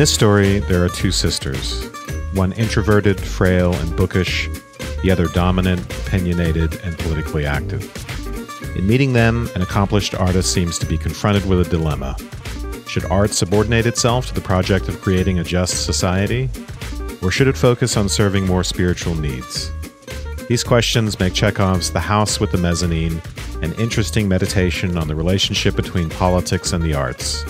this story, there are two sisters one introverted, frail, and bookish, the other dominant, opinionated, and politically active. In meeting them, an accomplished artist seems to be confronted with a dilemma. Should art subordinate itself to the project of creating a just society? Or should it focus on serving more spiritual needs? These questions make Chekhov's The House with the Mezzanine an interesting meditation on the relationship between politics and the arts,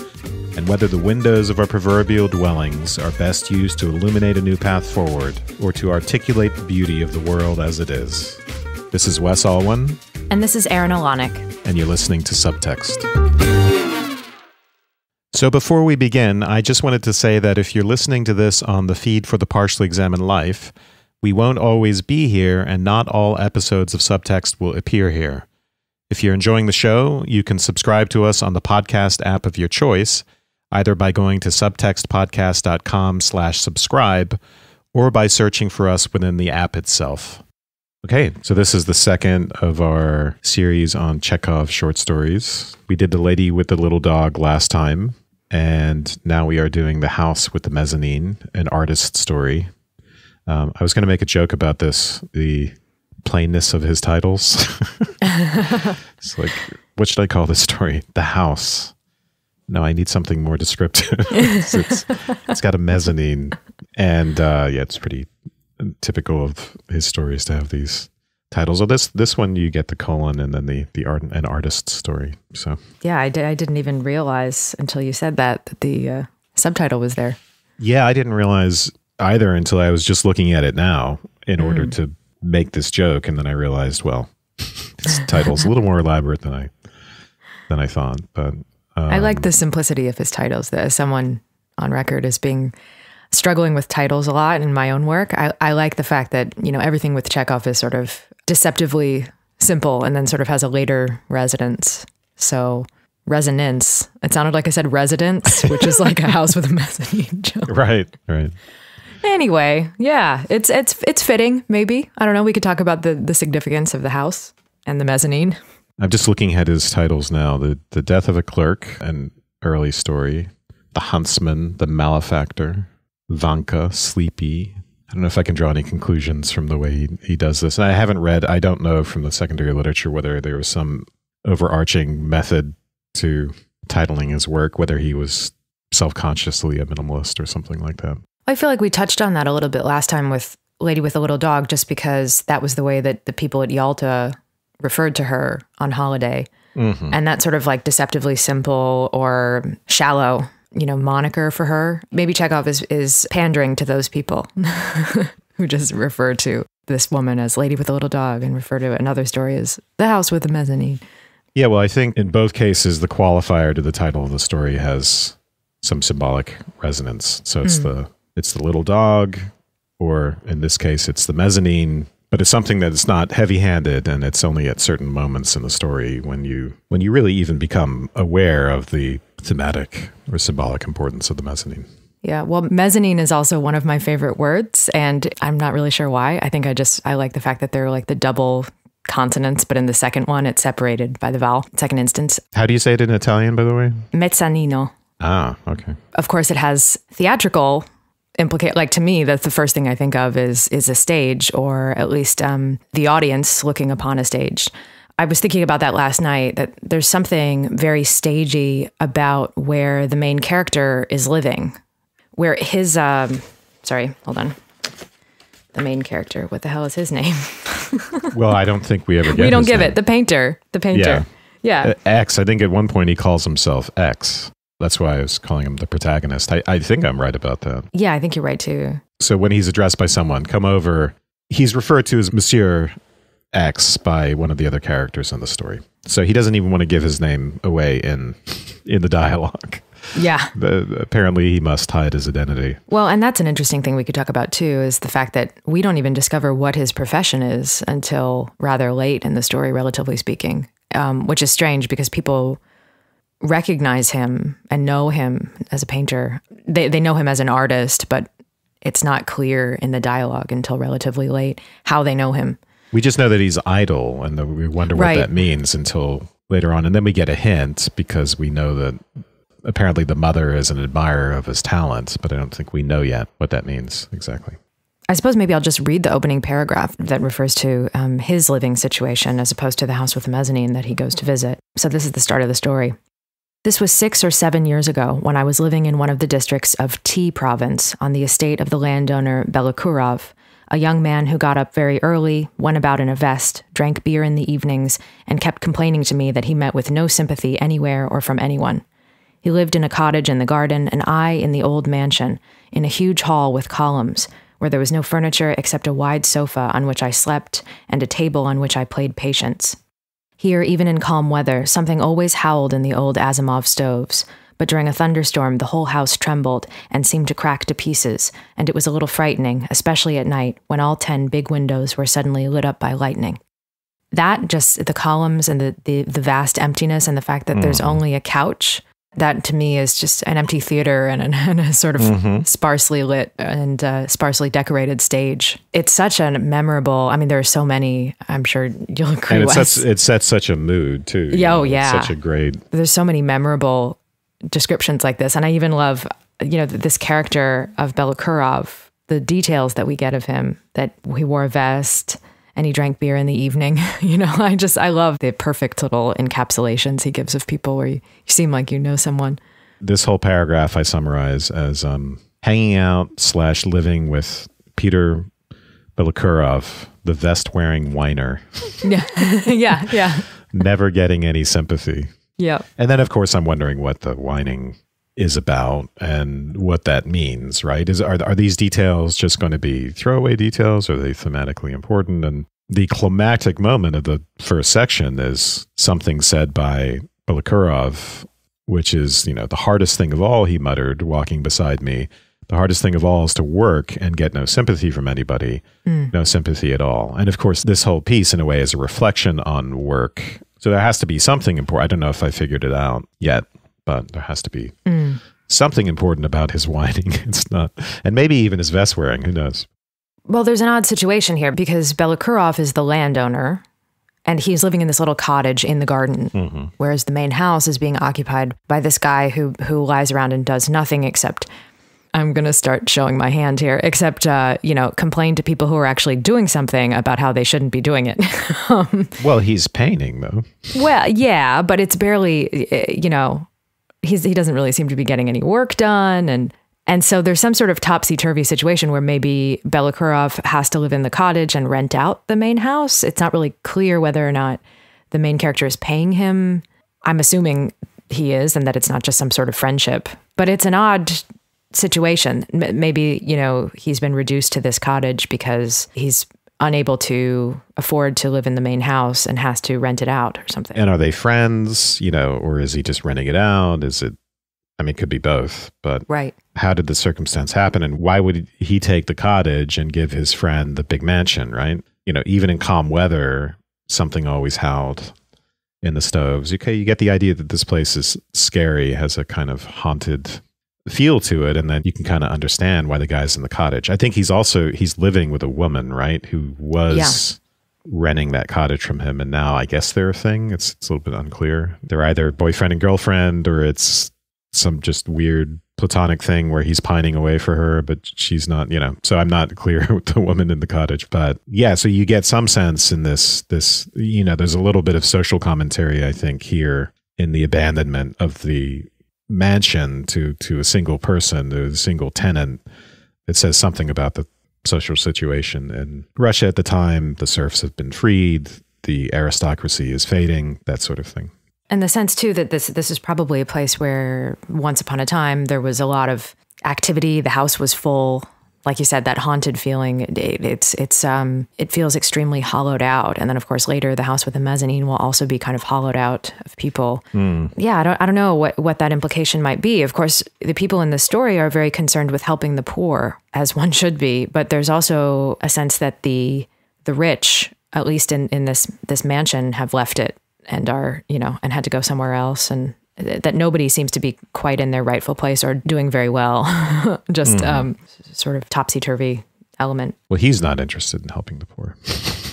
and whether the windows of our proverbial dwellings are best used to illuminate a new path forward or to articulate the beauty of the world as it is. This is Wes Allwin. And this is Aaron Olonick. And you're listening to Subtext. So, before we begin, I just wanted to say that if you're listening to this on the feed for the Partially Examined Life, we won't always be here, and not all episodes of Subtext will appear here. If you're enjoying the show, you can subscribe to us on the podcast app of your choice either by going to subtextpodcast.com slash subscribe or by searching for us within the app itself. Okay, so this is the second of our series on Chekhov short stories. We did The Lady with the Little Dog last time, and now we are doing The House with the Mezzanine, an artist story. Um, I was going to make a joke about this, the plainness of his titles. it's like, what should I call this story? The House no, I need something more descriptive. it's, it's, it's got a mezzanine, and uh, yeah, it's pretty typical of his stories to have these titles. So this this one you get the colon and then the the art and artist story. So yeah, I, di I didn't even realize until you said that that the uh, subtitle was there. Yeah, I didn't realize either until I was just looking at it now in mm. order to make this joke, and then I realized, well, this title's a little more elaborate than I than I thought. But um, I like um, the simplicity of his titles. That as someone on record as being struggling with titles a lot in my own work, I, I like the fact that you know everything with Chekhov is sort of deceptively simple, and then sort of has a later resonance. So resonance. It sounded like I said residence, which is like a house with a mezzanine. Right. Right. Anyway, yeah, it's it's it's fitting. Maybe I don't know. We could talk about the the significance of the house and the mezzanine. I'm just looking at his titles now: the the death of a clerk, an early story; the huntsman, the malefactor; Vanka, sleepy. I don't know if I can draw any conclusions from the way he, he does this. And I haven't read. I don't know from the secondary literature whether there was some overarching method to titling his work, whether he was self consciously a minimalist or something like that. I feel like we touched on that a little bit last time with Lady with a Little Dog, just because that was the way that the people at Yalta referred to her on holiday. Mm-hmm. And that sort of like deceptively simple or shallow, you know, moniker for her. Maybe Chekhov is, is pandering to those people who just refer to this woman as lady with a little dog and refer to another story as the house with the mezzanine. Yeah, well, I think in both cases, the qualifier to the title of the story has some symbolic resonance. So it's mm. the it's the little dog, or in this case, it's the mezzanine but it's something that is not heavy-handed and it's only at certain moments in the story when you when you really even become aware of the thematic or symbolic importance of the mezzanine yeah well mezzanine is also one of my favorite words and i'm not really sure why i think i just i like the fact that they're like the double consonants but in the second one it's separated by the vowel second instance how do you say it in italian by the way mezzanino ah okay of course it has theatrical implicate like to me that's the first thing i think of is is a stage or at least um, the audience looking upon a stage i was thinking about that last night that there's something very stagey about where the main character is living where his um sorry hold on the main character what the hell is his name well i don't think we ever we don't give name. it the painter the painter yeah. Yeah. Uh, X, I think at one point he calls himself X. That's why I was calling him the protagonist. I, I think I'm right about that. Yeah, I think you're right too. So when he's addressed by someone, come over, he's referred to as Monsieur X by one of the other characters in the story. So he doesn't even want to give his name away in in the dialogue. Yeah. The, apparently, he must hide his identity. Well, and that's an interesting thing we could talk about too is the fact that we don't even discover what his profession is until rather late in the story, relatively speaking, um, which is strange because people recognize him and know him as a painter. They, they know him as an artist, but it's not clear in the dialogue until relatively late how they know him. We just know that he's idle and we wonder what right. that means until later on. And then we get a hint because we know that apparently the mother is an admirer of his talents, but I don't think we know yet what that means exactly. I suppose maybe I'll just read the opening paragraph that refers to um, his living situation as opposed to the house with the mezzanine that he goes to visit. So this is the start of the story. This was six or seven years ago when I was living in one of the districts of T province on the estate of the landowner Belikurov, a young man who got up very early, went about in a vest, drank beer in the evenings, and kept complaining to me that he met with no sympathy anywhere or from anyone. He lived in a cottage in the garden and I in the old mansion, in a huge hall with columns, where there was no furniture except a wide sofa on which I slept and a table on which I played patience. Here, even in calm weather, something always howled in the old Asimov stoves. But during a thunderstorm, the whole house trembled and seemed to crack to pieces, and it was a little frightening, especially at night, when all ten big windows were suddenly lit up by lightning. That, just the columns and the, the, the vast emptiness, and the fact that mm. there's only a couch that to me is just an empty theater and, an, and a sort of mm-hmm. sparsely lit and uh, sparsely decorated stage. It's such a memorable. I mean, there are so many. I'm sure you'll agree. And it sets it sets such a mood too. Oh, yeah, know, oh yeah, such a great. There's so many memorable descriptions like this, and I even love you know this character of Belokurov. The details that we get of him that he wore a vest and he drank beer in the evening. you know, I just, I love the perfect little encapsulations he gives of people where you, you seem like you know someone. This whole paragraph I summarize as um, hanging out slash living with Peter Belikurov, the vest wearing whiner. yeah. yeah. Yeah. Never getting any sympathy. Yeah. And then, of course, I'm wondering what the whining is about and what that means, right? Is are are these details just going to be throwaway details? Are they thematically important? And the climactic moment of the first section is something said by Balakurov, which is you know the hardest thing of all. He muttered, walking beside me. The hardest thing of all is to work and get no sympathy from anybody, mm. no sympathy at all. And of course, this whole piece, in a way, is a reflection on work. So there has to be something important. I don't know if I figured it out yet but there has to be mm. something important about his whining. It's not, and maybe even his vest wearing. Who knows? Well, there's an odd situation here because Belakurov is the landowner, and he's living in this little cottage in the garden, mm-hmm. whereas the main house is being occupied by this guy who who lies around and does nothing except. I'm going to start showing my hand here, except, uh, you know, complain to people who are actually doing something about how they shouldn't be doing it. um, well, he's painting, though. Well, yeah, but it's barely, eh, you know, he's he doesn't really seem to be getting any work done and and so there's some sort of topsy turvy situation where maybe Belakurov has to live in the cottage and rent out the main house. It's not really clear whether or not the main character is paying him. I'm assuming he is and that it's not just some sort of friendship, but it's an odd situation. M maybe, you know, he's been reduced to this cottage because he's unable to afford to live in the main house and has to rent it out or something. And are they friends, you know, or is he just renting it out? Is it I mean, it could be both, but right. how did the circumstance happen and why would he take the cottage and give his friend the big mansion, right? You know, even in calm weather, something always howled in the stoves. Okay, you get the idea that this place is scary, has a kind of haunted feel to it and then you can kind of understand why the guy's in the cottage i think he's also he's living with a woman right who was yeah. renting that cottage from him and now i guess they're a thing it's, it's a little bit unclear they're either boyfriend and girlfriend or it's some just weird platonic thing where he's pining away for her but she's not you know so i'm not clear with the woman in the cottage but yeah so you get some sense in this this you know there's a little bit of social commentary i think here in the abandonment of the mansion to to a single person, to a single tenant, it says something about the social situation in Russia at the time. The serfs have been freed, the aristocracy is fading, that sort of thing. And the sense too that this this is probably a place where once upon a time there was a lot of activity, the house was full, like you said, that haunted feeling, it, it's, it's, um, it feels extremely hollowed out. And then of course later the house with the mezzanine will also be kind of hollowed out of people. Mm. Yeah. I don't, I don't know what, what that implication might be. Of course, the people in the story are very concerned with helping the poor as one should be, but there's also a sense that the, the rich, at least in, in this, this mansion have left it and are, you know, and had to go somewhere else. And that nobody seems to be quite in their rightful place or doing very well. Just mm. um, sort of topsy turvy element. Well, he's not interested in helping the poor.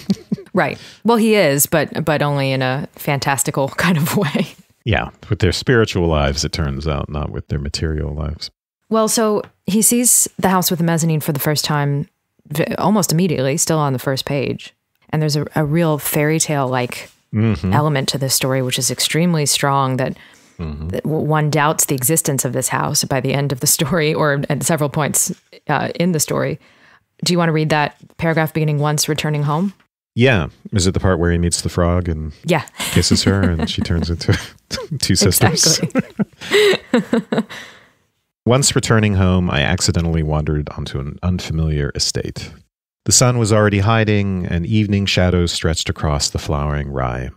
right. Well, he is, but but only in a fantastical kind of way. Yeah, with their spiritual lives, it turns out, not with their material lives. Well, so he sees the house with the mezzanine for the first time almost immediately, still on the first page. And there's a, a real fairy tale like mm -hmm. element to this story, which is extremely strong that Mm-hmm. One doubts the existence of this house by the end of the story, or at several points uh, in the story. Do you want to read that paragraph beginning once returning home? Yeah. Is it the part where he meets the frog and yeah. kisses her and she turns into two sisters? Once returning home, I accidentally wandered onto an unfamiliar estate. The sun was already hiding, and evening shadows stretched across the flowering rye.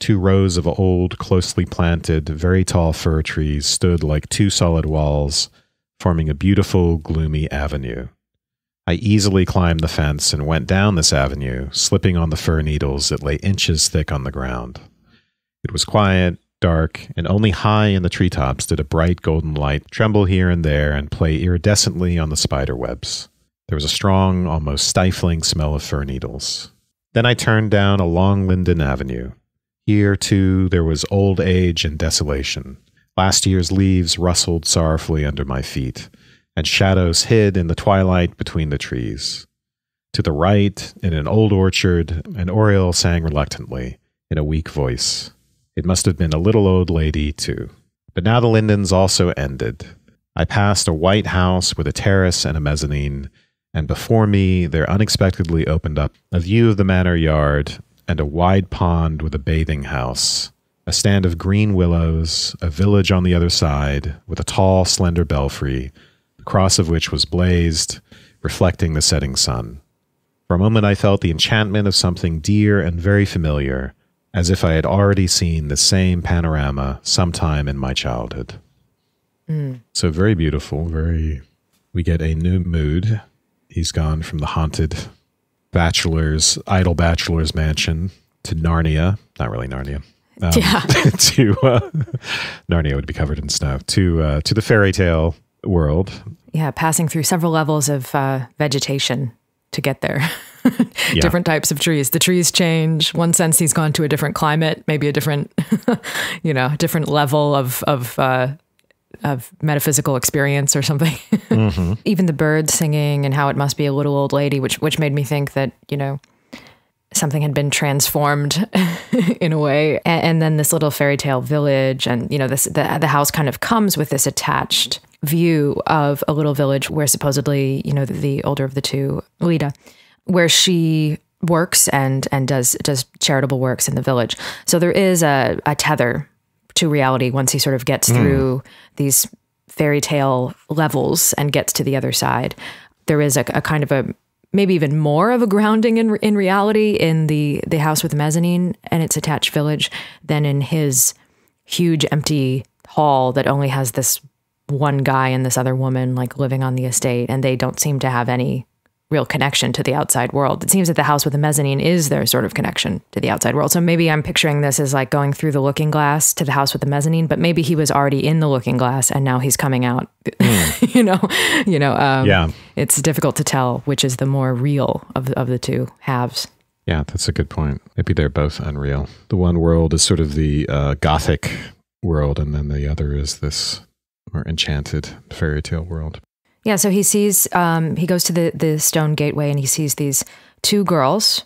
Two rows of old, closely planted, very tall fir trees stood like two solid walls, forming a beautiful, gloomy avenue. I easily climbed the fence and went down this avenue, slipping on the fir needles that lay inches thick on the ground. It was quiet, dark, and only high in the treetops did a bright golden light tremble here and there and play iridescently on the spider webs. There was a strong, almost stifling smell of fir needles. Then I turned down a long linden avenue, here, too, there was old age and desolation. Last year's leaves rustled sorrowfully under my feet, and shadows hid in the twilight between the trees. To the right, in an old orchard, an oriole sang reluctantly, in a weak voice. It must have been a little old lady, too. But now the lindens also ended. I passed a white house with a terrace and a mezzanine, and before me there unexpectedly opened up a view of the manor yard and a wide pond with a bathing house, a stand of green willows, a village on the other side, with a tall, slender belfry, the cross of which was blazed, reflecting the setting sun. For a moment, I felt the enchantment of something dear and very familiar, as if I had already seen the same panorama sometime in my childhood. Mm. So, very beautiful, very. We get a new mood. He's gone from the haunted bachelor's idle bachelor's mansion to Narnia. Not really Narnia. Um, yeah. to uh, Narnia would be covered in snow. To uh, to the fairy tale world. Yeah, passing through several levels of uh, vegetation to get there. yeah. Different types of trees. The trees change. One sense he's gone to a different climate, maybe a different, you know, different level of of uh, of metaphysical experience or something. Mm-hmm. Even the birds singing and how it must be a little old lady, which which made me think that you know something had been transformed in a way. And, and, then this little fairy tale village, and you know this the the house kind of comes with this attached view of a little village where supposedly you know the, the older of the two, Lita, where she works and and does does charitable works in the village. So there is a, a tether to reality once he sort of gets mm. through these fairy tale levels and gets to the other side. There is a, a kind of a maybe even more of a grounding in in reality in the the house with the mezzanine and its attached village than in his huge empty hall that only has this one guy and this other woman like living on the estate and they don't seem to have any real connection to the outside world. It seems that the house with the mezzanine is their sort of connection to the outside world. So maybe I'm picturing this as like going through the looking glass to the house with the mezzanine, but maybe he was already in the looking glass and now he's coming out. Mm. you know, you know. Um, yeah, it's difficult to tell which is the more real of of the two halves. Yeah, that's a good point. Maybe they're both unreal. The one world is sort of the uh, gothic world, and then the other is this more enchanted fairy tale world. Yeah, so he sees, um, he goes to the, the stone gateway and he sees these two girls.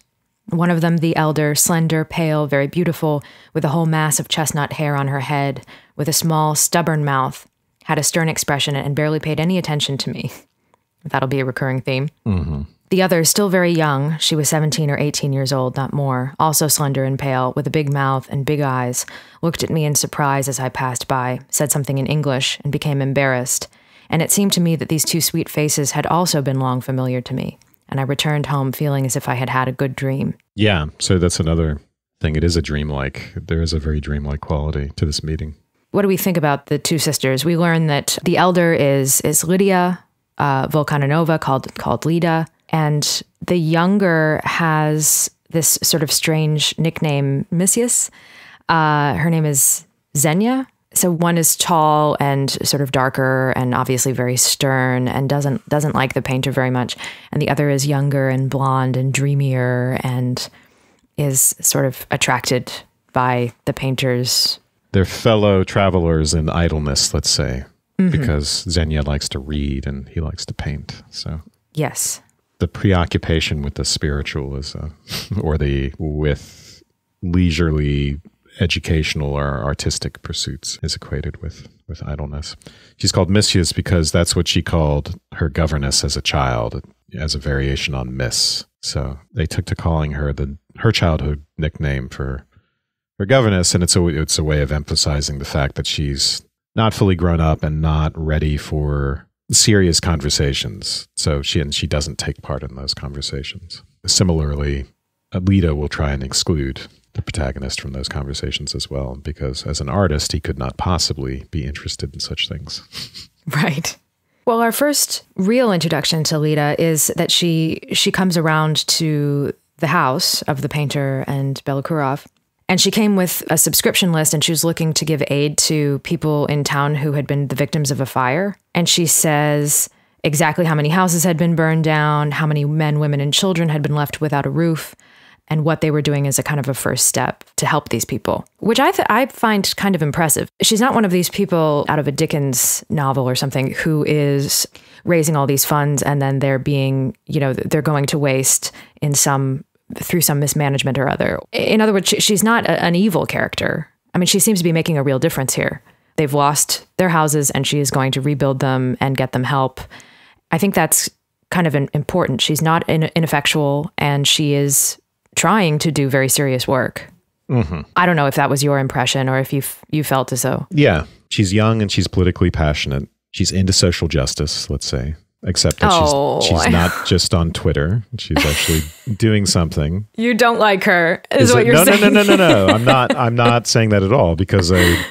One of them, the elder, slender, pale, very beautiful, with a whole mass of chestnut hair on her head, with a small, stubborn mouth, had a stern expression and barely paid any attention to me. That'll be a recurring theme. -hmm. The other is still very young. She was 17 or 18 years old, not more, also slender and pale, with a big mouth and big eyes, looked at me in surprise as I passed by, said something in English, and became embarrassed and it seemed to me that these two sweet faces had also been long familiar to me. And I returned home feeling as if I had had a good dream. Yeah. So that's another thing. It is a dreamlike, there is a very dreamlike quality to this meeting. What do we think about the two sisters? We learn that the elder is is Lydia uh, Volkanova, called called Lida, and the younger has this sort of strange nickname, Missus. Uh, her name is Xenia, so one is tall and sort of darker and obviously very stern and doesn't doesn't like the painter very much and the other is younger and blonde and dreamier and is sort of attracted by the painter's their fellow travelers in idleness let's say mm -hmm. because Xenia likes to read and he likes to paint so yes the preoccupation with the spiritual is uh, a, or the with leisurely educational or artistic pursuits is equated with with idleness. She's called Missus because that's what she called her governess as a child, as a variation on miss. So they took to calling her the her childhood nickname for her governess, and it's a it's a way of emphasizing the fact that she's not fully grown up and not ready for serious conversations. So she and she doesn't take part in those conversations. Similarly, Alita will try and exclude the protagonist from those conversations as well, because as an artist, he could not possibly be interested in such things. right. Well, our first real introduction to Lita is that she she comes around to the house of the painter and Belokurov. And she came with a subscription list and she was looking to give aid to people in town who had been the victims of a fire. And she says exactly how many houses had been burned down, how many men, women, and children had been left without a roof, and what they were doing as a kind of a first step to help these people, which I, th- I find kind of impressive. She's not one of these people out of a Dickens novel or something who is raising all these funds and then they're being, you know, they're going to waste in some through some mismanagement or other. In other words, she's not a, an evil character. I mean, she seems to be making a real difference here. They've lost their houses and she is going to rebuild them and get them help. I think that's kind of important. She's not ineffectual and she is trying to do very serious work. Mm-hmm. I don't know if that was your impression or if you you felt as though. Yeah, she's young and she's politically passionate. She's into social justice, let's say. Except that oh. she's, she's not just on Twitter. She's actually doing something. You don't like her, is, is what it, you're no, saying. No, no, no, no, no. I'm not. I'm not saying that at all because I.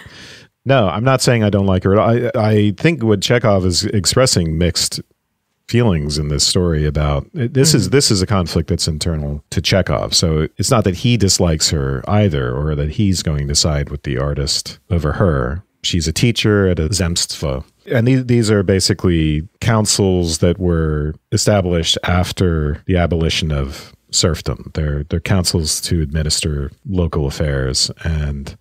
No, I'm not saying I don't like her I, I think what Chekhov is expressing mixed feelings in this story about this mm-hmm. is mm. this is a conflict that's internal to Chekhov. So it's not that he dislikes her either, or that he's going to side with the artist over her. She's a teacher at a zemstvo. And these, these are basically councils that were established after the abolition of serfdom. They're, they're councils to administer local affairs. And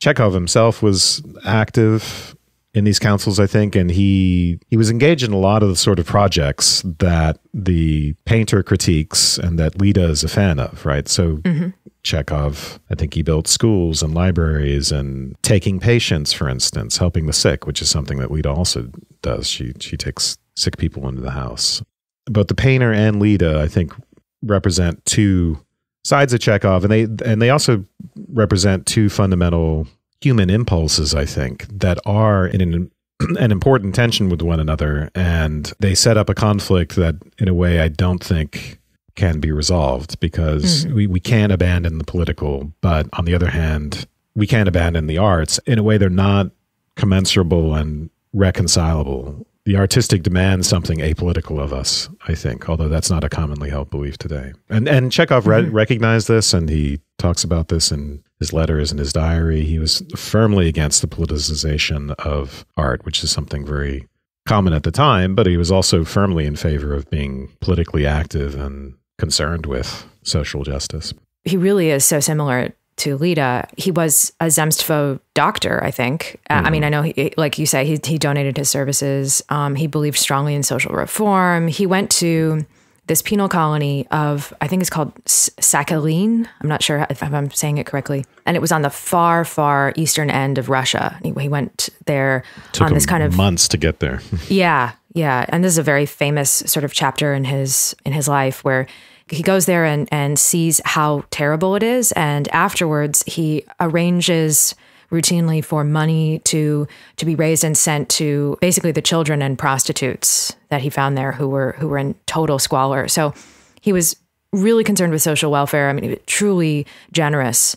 Chekhov himself was active in these councils, I think, and he he was engaged in a lot of the sort of projects that the painter critiques and that Lita is a fan of, right? So mm-hmm. Chekhov, I think he built schools and libraries and taking patients, for instance, helping the sick, which is something that Lita also does. She she takes sick people into the house. But the painter and Lita, I think, represent two sides of Chekhov, and they and they also represent two fundamental human impulses, I think, that are in an, an important tension with one another. And they set up a conflict that, in a way, I don't think can be resolved because mm-hmm. we, we can't abandon the political, but on the other hand, we can't abandon the arts. In a way, they're not commensurable and reconcilable the artistic demands something apolitical of us, I think, although that's not a commonly held belief today. And and Chekhov mm-hmm. recognized this, and he talks about this in his letters and his diary. He was firmly against the politicization of art, which is something very common at the time, but he was also firmly in favor of being politically active and concerned with social justice. He really is so similar to Lita, he was a Zemstvo doctor, I think. Mm. I mean, I know, he, like you say, he, he donated his services. Um, he believed strongly in social reform. He went to this penal colony of, I think it's called Sakhalin. I'm not sure if I'm saying it correctly. And it was on the far, far eastern end of Russia. He, he went there Took on this kind of months to get there. yeah, yeah. And this is a very famous sort of chapter in his in his life where he goes there and and sees how terrible it is, and afterwards he arranges routinely for money to to be raised and sent to basically the children and prostitutes that he found there who were who were in total squalor. So he was really concerned with social welfare. I mean, truly generous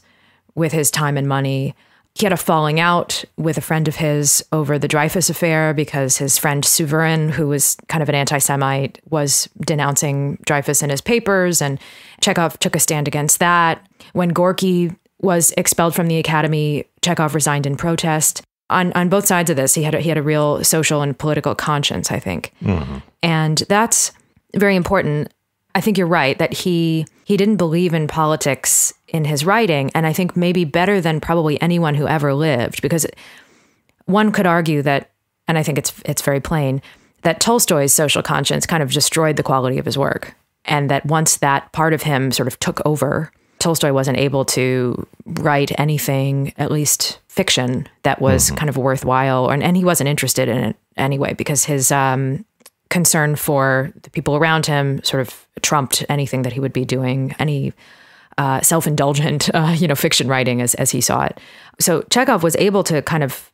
with his time and money he had a falling out with a friend of his over the Dreyfus affair because his friend Suverin, who was kind of an anti Semite, was denouncing Dreyfus in his papers, and Chekhov took a stand against that. When Gorky was expelled from the academy, Chekhov resigned in protest. On, on both sides of this, he had a, he had a real social and political conscience, I think, mm -hmm. and that's very important. I think you're right that he he didn't believe in politics in his writing. And I think maybe better than probably anyone who ever lived, because one could argue that, and I think it's, it's very plain, that Tolstoy's social conscience kind of destroyed the quality of his work. And that once that part of him sort of took over, Tolstoy wasn't able to write anything, at least fiction, that was mm -hmm. kind of worthwhile. And, and he wasn't interested in it anyway, because his um, concern for the people around him sort of trumped anything that he would be doing, any uh, self-indulgent, uh, you know, fiction writing as as he saw it. So Chekhov was able to kind of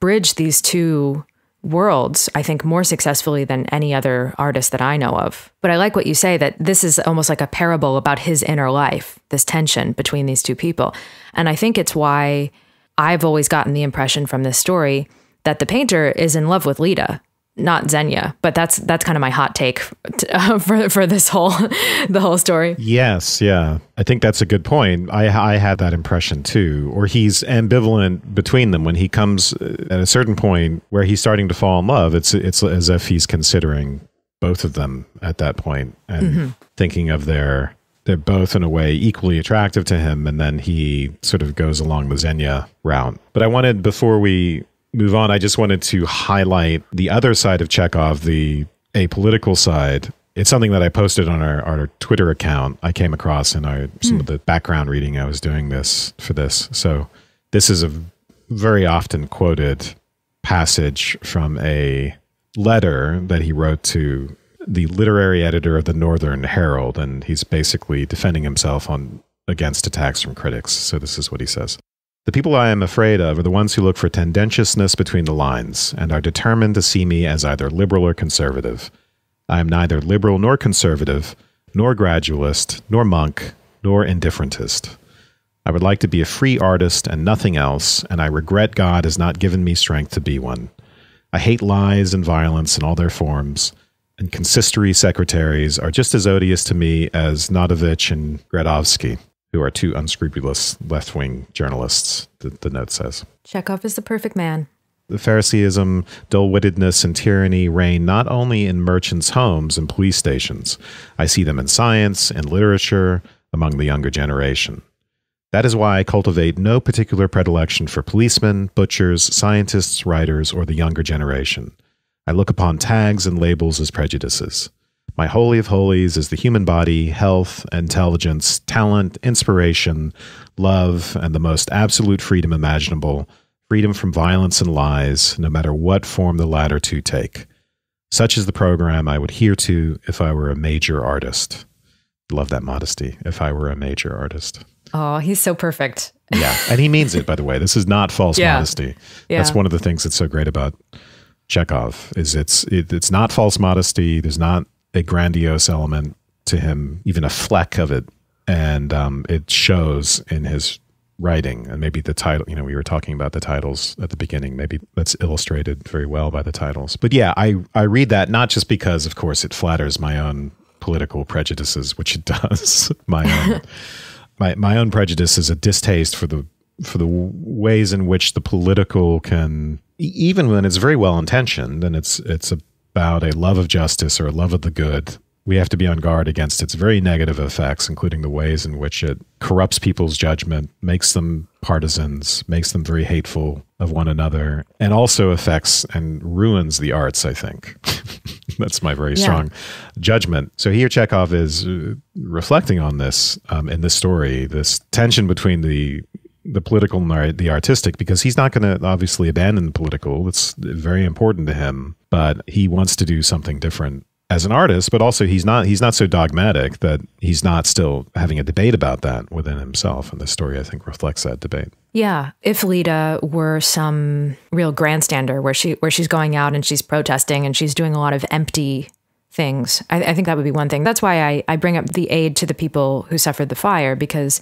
bridge these two worlds, I think, more successfully than any other artist that I know of. But I like what you say that this is almost like a parable about his inner life, this tension between these two people, and I think it's why I've always gotten the impression from this story that the painter is in love with Lita not Zenya, but that's that's kind of my hot take uh, for for this whole the whole story. Yes, yeah, I think that's a good point. I I had that impression too. Or he's ambivalent between them when he comes uh, at a certain point where he's starting to fall in love. It's it's as if he's considering both of them at that point and mm-hmm. thinking of their they're both in a way equally attractive to him and then he sort of goes along the Xenia route. But I wanted before we move on, I just wanted to highlight the other side of Chekhov, the apolitical side. It's something that I posted on our, our Twitter account. I came across in our, some mm. of the background reading I was doing this for this. So this is a very often quoted passage from a letter that he wrote to the literary editor of the Northern Herald, and he's basically defending himself on against attacks from critics. So this is what he says. The people I am afraid of are the ones who look for tendentiousness between the lines and are determined to see me as either liberal or conservative. I am neither liberal nor conservative, nor gradualist, nor monk, nor indifferentist. I would like to be a free artist and nothing else, and I regret God has not given me strength to be one. I hate lies and violence in all their forms, and consistory secretaries are just as odious to me as Nadovich and Gradovsky who are two unscrupulous left wing journalists, the, the note says. Chekhov is the perfect man. The Phariseeism, dull wittedness, and tyranny reign not only in merchants' homes and police stations. I see them in science, in literature, among the younger generation. That is why I cultivate no particular predilection for policemen, butchers, scientists, writers, or the younger generation. I look upon tags and labels as prejudices. My holy of holies is the human body, health, intelligence, talent, inspiration, love, and the most absolute freedom imaginable freedom from violence and lies, no matter what form the latter two take. Such is the program I would hear to if I were a major artist. Love that modesty. If I were a major artist. Oh, he's so perfect. yeah. And he means it, by the way. This is not false yeah. modesty. Yeah. That's one of the things that's so great about Chekhov is it's, it, it's not false modesty. There's not a grandiose element to him, even a fleck of it, and um, it shows in his writing. And maybe the title, you know, we were talking about the titles at the beginning. Maybe that's illustrated very well by the titles. But yeah, I I read that not just because, of course, it flatters my own political prejudices, which it does. my own my my own prejudice is a distaste for the for the ways in which the political can even when it's very well intentioned and it's it's a about a love of justice or a love of the good, we have to be on guard against its very negative effects, including the ways in which it corrupts people's judgment, makes them partisans, makes them very hateful of one another, and also affects and ruins the arts, I think. That's my very yeah. strong judgment. So here Chekhov is uh, reflecting on this um, in this story, this tension between the the political and the artistic because he's not going to obviously abandon the political. It's very important to him, but he wants to do something different as an artist. But also, he's not he's not so dogmatic that he's not still having a debate about that within himself. And the story, I think, reflects that debate. Yeah, if Lita were some real grandstander, where she where she's going out and she's protesting and she's doing a lot of empty things. I, I, think that would be one thing. That's why I, I bring up the aid to the people who suffered the fire because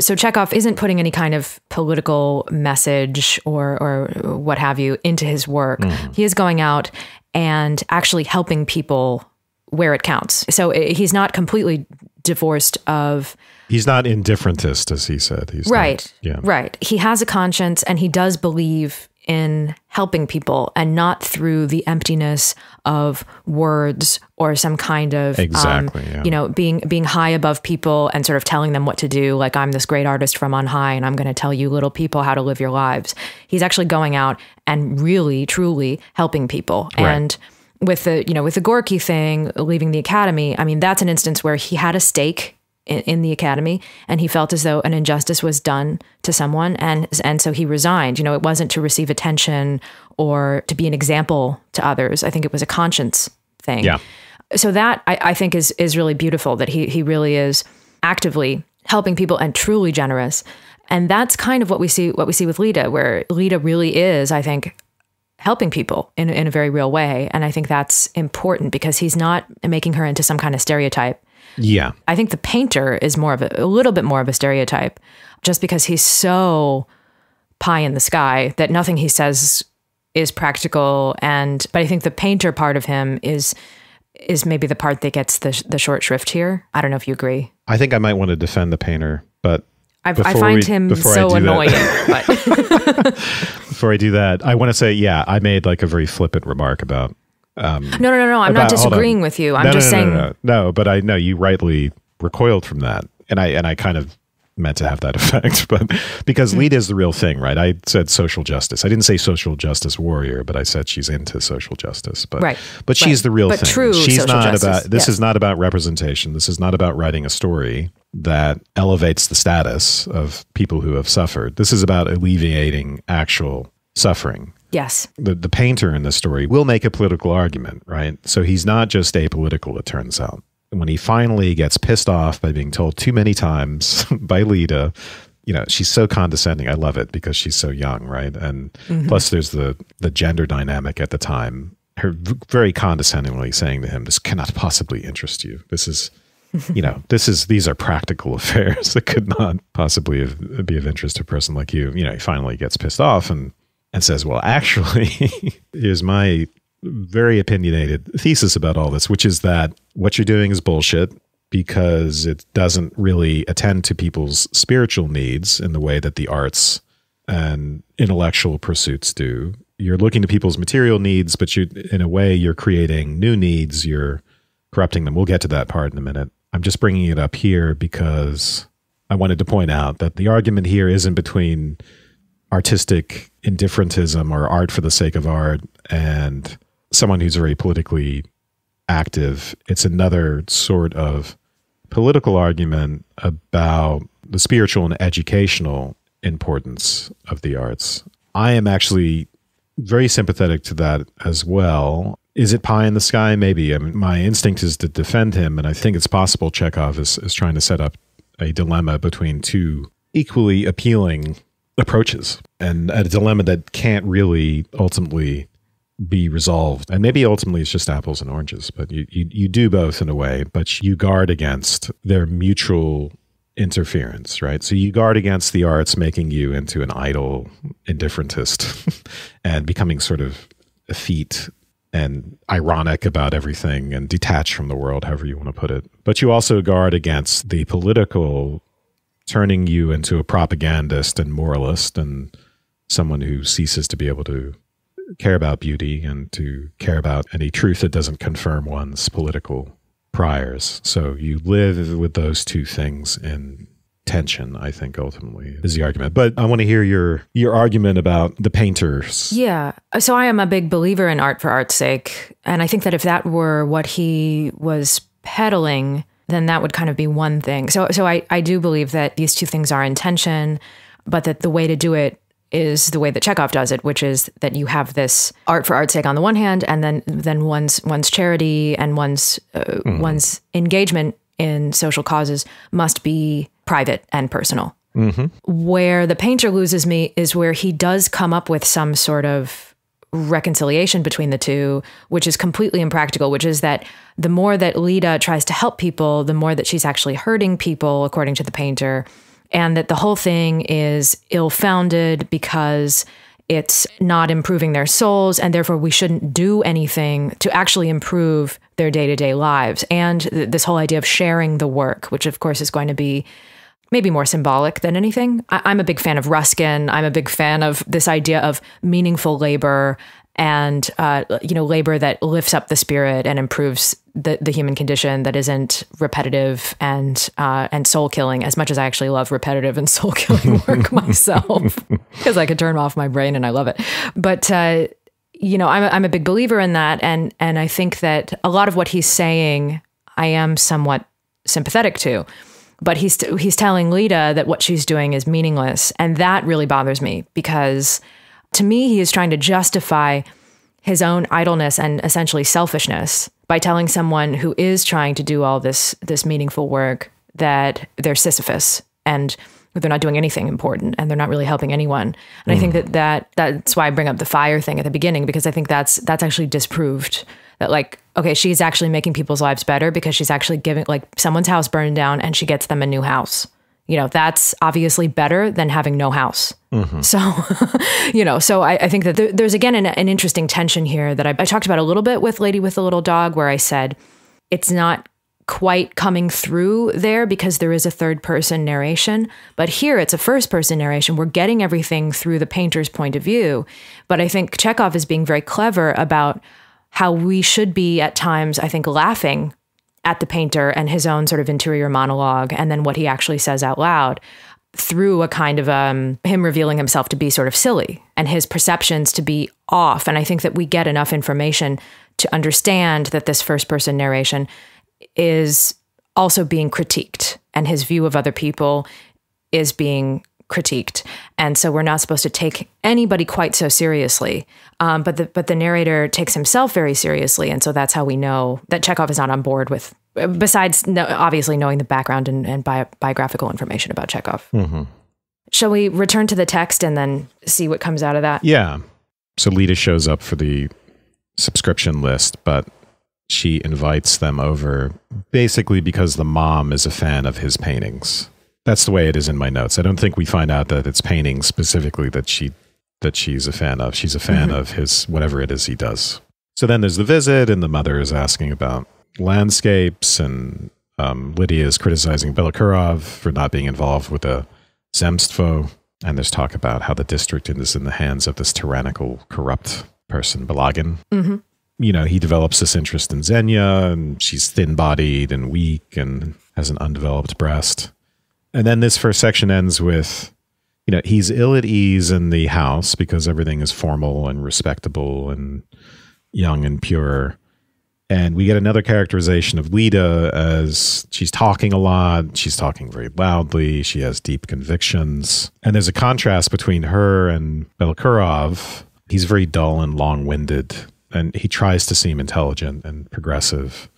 so Chekhov isn't putting any kind of political message or or what have you into his work. Mm. He is going out and actually helping people where it counts. So uh, he's not completely divorced of He's not indifferentist as he said. He's Right. Not, yeah. Right. He has a conscience and he does believe in helping people and not through the emptiness of words or some kind of um, exactly, um, yeah. you know being being high above people and sort of telling them what to do like I'm this great artist from on high and I'm going to tell you little people how to live your lives. He's actually going out and really truly helping people right. and with the you know with the Gorky thing leaving the academy, I mean that's an instance where he had a stake in, in the academy, and he felt as though an injustice was done to someone, and and so he resigned. You know, it wasn't to receive attention or to be an example to others. I think it was a conscience thing. Yeah. So that I, I think is is really beautiful that he he really is actively helping people and truly generous. And that's kind of what we see what we see with Lita, where Lita really is, I think, helping people in in a very real way. And I think that's important because he's not making her into some kind of stereotype. Yeah. I think the painter is more of a, a little bit more of a stereotype just because he's so pie in the sky that nothing he says is practical and but I think the painter part of him is is maybe the part that gets the the short shrift here. I don't know if you agree. I think I might want to defend the painter, but I, find we, him so annoying. That, before I do that, I want to say, yeah, I made like a very flippant remark about um, no, no, no, no. I'm about, not disagreeing with you. I'm no, just no, no, saying. No, no, but I know you rightly recoiled from that, and I and I kind of meant to have that effect, but because mm-hmm. is the real thing, right? I said social justice. I didn't say social justice warrior, but I said she's into social justice. But right. but she's right. the real but thing. True she's not justice. about this yeah. is not about representation. This is not about writing a story that elevates the status of people who have suffered. This is about alleviating actual suffering Yes. The, the painter in the story will make a political argument, right? So he's not just apolitical, it turns out. When he finally gets pissed off by being told too many times by Lita, you know, she's so condescending. I love it because she's so young, right? And mm-hmm. plus, there's the, the gender dynamic at the time. Her very condescendingly saying to him, This cannot possibly interest you. This is you know, this is these are practical affairs that could not possibly have, be of interest to a person like you. You know, he finally gets pissed off and and says, Well, actually, here's my very opinionated thesis about all this, which is that what you're doing is bullshit because it doesn't really attend to people's spiritual needs in the way that the arts and intellectual pursuits do. You're looking to people's material needs, but you, in a way, you're creating new needs. You're corrupting them. We'll get to that part in a minute. I'm just bringing it up here because I wanted to point out that the argument here isn't between artistic indifferentism or art for the sake of art and someone who's very politically active. It's another sort of political argument about the spiritual and educational importance of the arts. I am actually very sympathetic to that as well. Is it pie in the sky? Maybe. I mean, my instinct is to defend him, and I think it's possible Chekhov is, is trying to set up a dilemma between two equally appealing approaches and a dilemma that can't really ultimately be resolved. And maybe ultimately it's just apples and oranges, but you, you, you do both in a way, but you guard against their mutual interference, right? So you guard against the arts making you into an idle indifferentist and becoming sort of effete and ironic about everything and detached from the world, however you want to put it. But you also guard against the political turning you into a propagandist and moralist and someone who ceases to be able to care about beauty and to care about any truth that doesn't confirm one's political priors. So you live with those two things in tension, I think ultimately is the argument. But I want to hear your your argument about the painters. Yeah. So I am a big believer in art for art's sake, and I think that if that were what he was peddling, then that would kind of be one thing. So so I, I do believe that these two things are intention, but that the way to do it is the way that Chekhov does it, which is that you have this art for art's sake on the one hand, and then then one's one's charity and one's uh, mm. one's engagement in social causes must be private and personal. Mm -hmm. Where the painter loses me is where he does come up with some sort of reconciliation between the two, which is completely impractical, which is that the more that Lida tries to help people, the more that she's actually hurting people, according to the painter, and that the whole thing is ill founded because it's not improving their souls, and therefore we shouldn't do anything to actually improve their day to day lives. And th this whole idea of sharing the work, which of course is going to be maybe more symbolic than anything. I- am a big fan of Ruskin. I'm a big fan of this idea of meaningful labor and uh, you know labor that lifts up the spirit and improves the, the human condition that isn't repetitive and uh, and soul killing. As much as I actually love repetitive and soul killing work myself, because I could turn off my brain and I love it. But uh, you know, I'm a, I'm a big believer in that, and and I think that a lot of what he's saying, I am somewhat sympathetic to but he's he's telling Lita that what she's doing is meaningless, and that really bothers me because to me he is trying to justify his own idleness and essentially selfishness by telling someone who is trying to do all this this meaningful work that they're Sisyphus and they're not doing anything important and they're not really helping anyone. And mm. I think hmm. that, that that's why I bring up the fire thing at the beginning because I think that's that's actually disproved that like okay she's actually making people's lives better because she's actually giving like someone's house burned down and she gets them a new house you know that's obviously better than having no house mm-hmm. so you know so i, I think that there, there's again an, an, interesting tension here that I, I talked about a little bit with lady with the little dog where i said it's not quite coming through there because there is a third person narration. But here it's a first person narration. We're getting everything through the painter's point of view. But I think Chekhov is being very clever about how we should be at times, I think, laughing at the painter and his own sort of interior monologue and then what he actually says out loud through a kind of um, him revealing himself to be sort of silly and his perceptions to be off. And I think that we get enough information to understand that this first person narration is also being critiqued and his view of other people is being critiqued, and so we're not supposed to take anybody quite so seriously. Um, but the but the narrator takes himself very seriously, and so that's how we know that Chekhov is not on board with. Besides, no, obviously knowing the background and, and bi biographical information about Chekhov. Mm -hmm. Shall we return to the text and then see what comes out of that? Yeah. So Lita shows up for the subscription list, but she invites them over basically because the mom is a fan of his paintings. That's the way it is in my notes. I don't think we find out that it's painting specifically that she that she's a fan of. She's a fan mm-hmm. of his whatever it is he does. So then there's the visit, and the mother is asking about landscapes, and um, Lydia is criticizing Belokurov for not being involved with the Zemstvo, and there's talk about how the district is in the hands of this tyrannical, corrupt person, Belagin. Mm-hmm. You know, he develops this interest in Xenia, and she's thin bodied and weak and has an undeveloped breast and then this first section ends with you know he's ill at ease in the house because everything is formal and respectable and young and pure and we get another characterization of Lita as she's talking a lot, she's talking very loudly, she has deep convictions. And there's a contrast between her and Belkurov. He's very dull and long winded, and he tries to seem intelligent and progressive,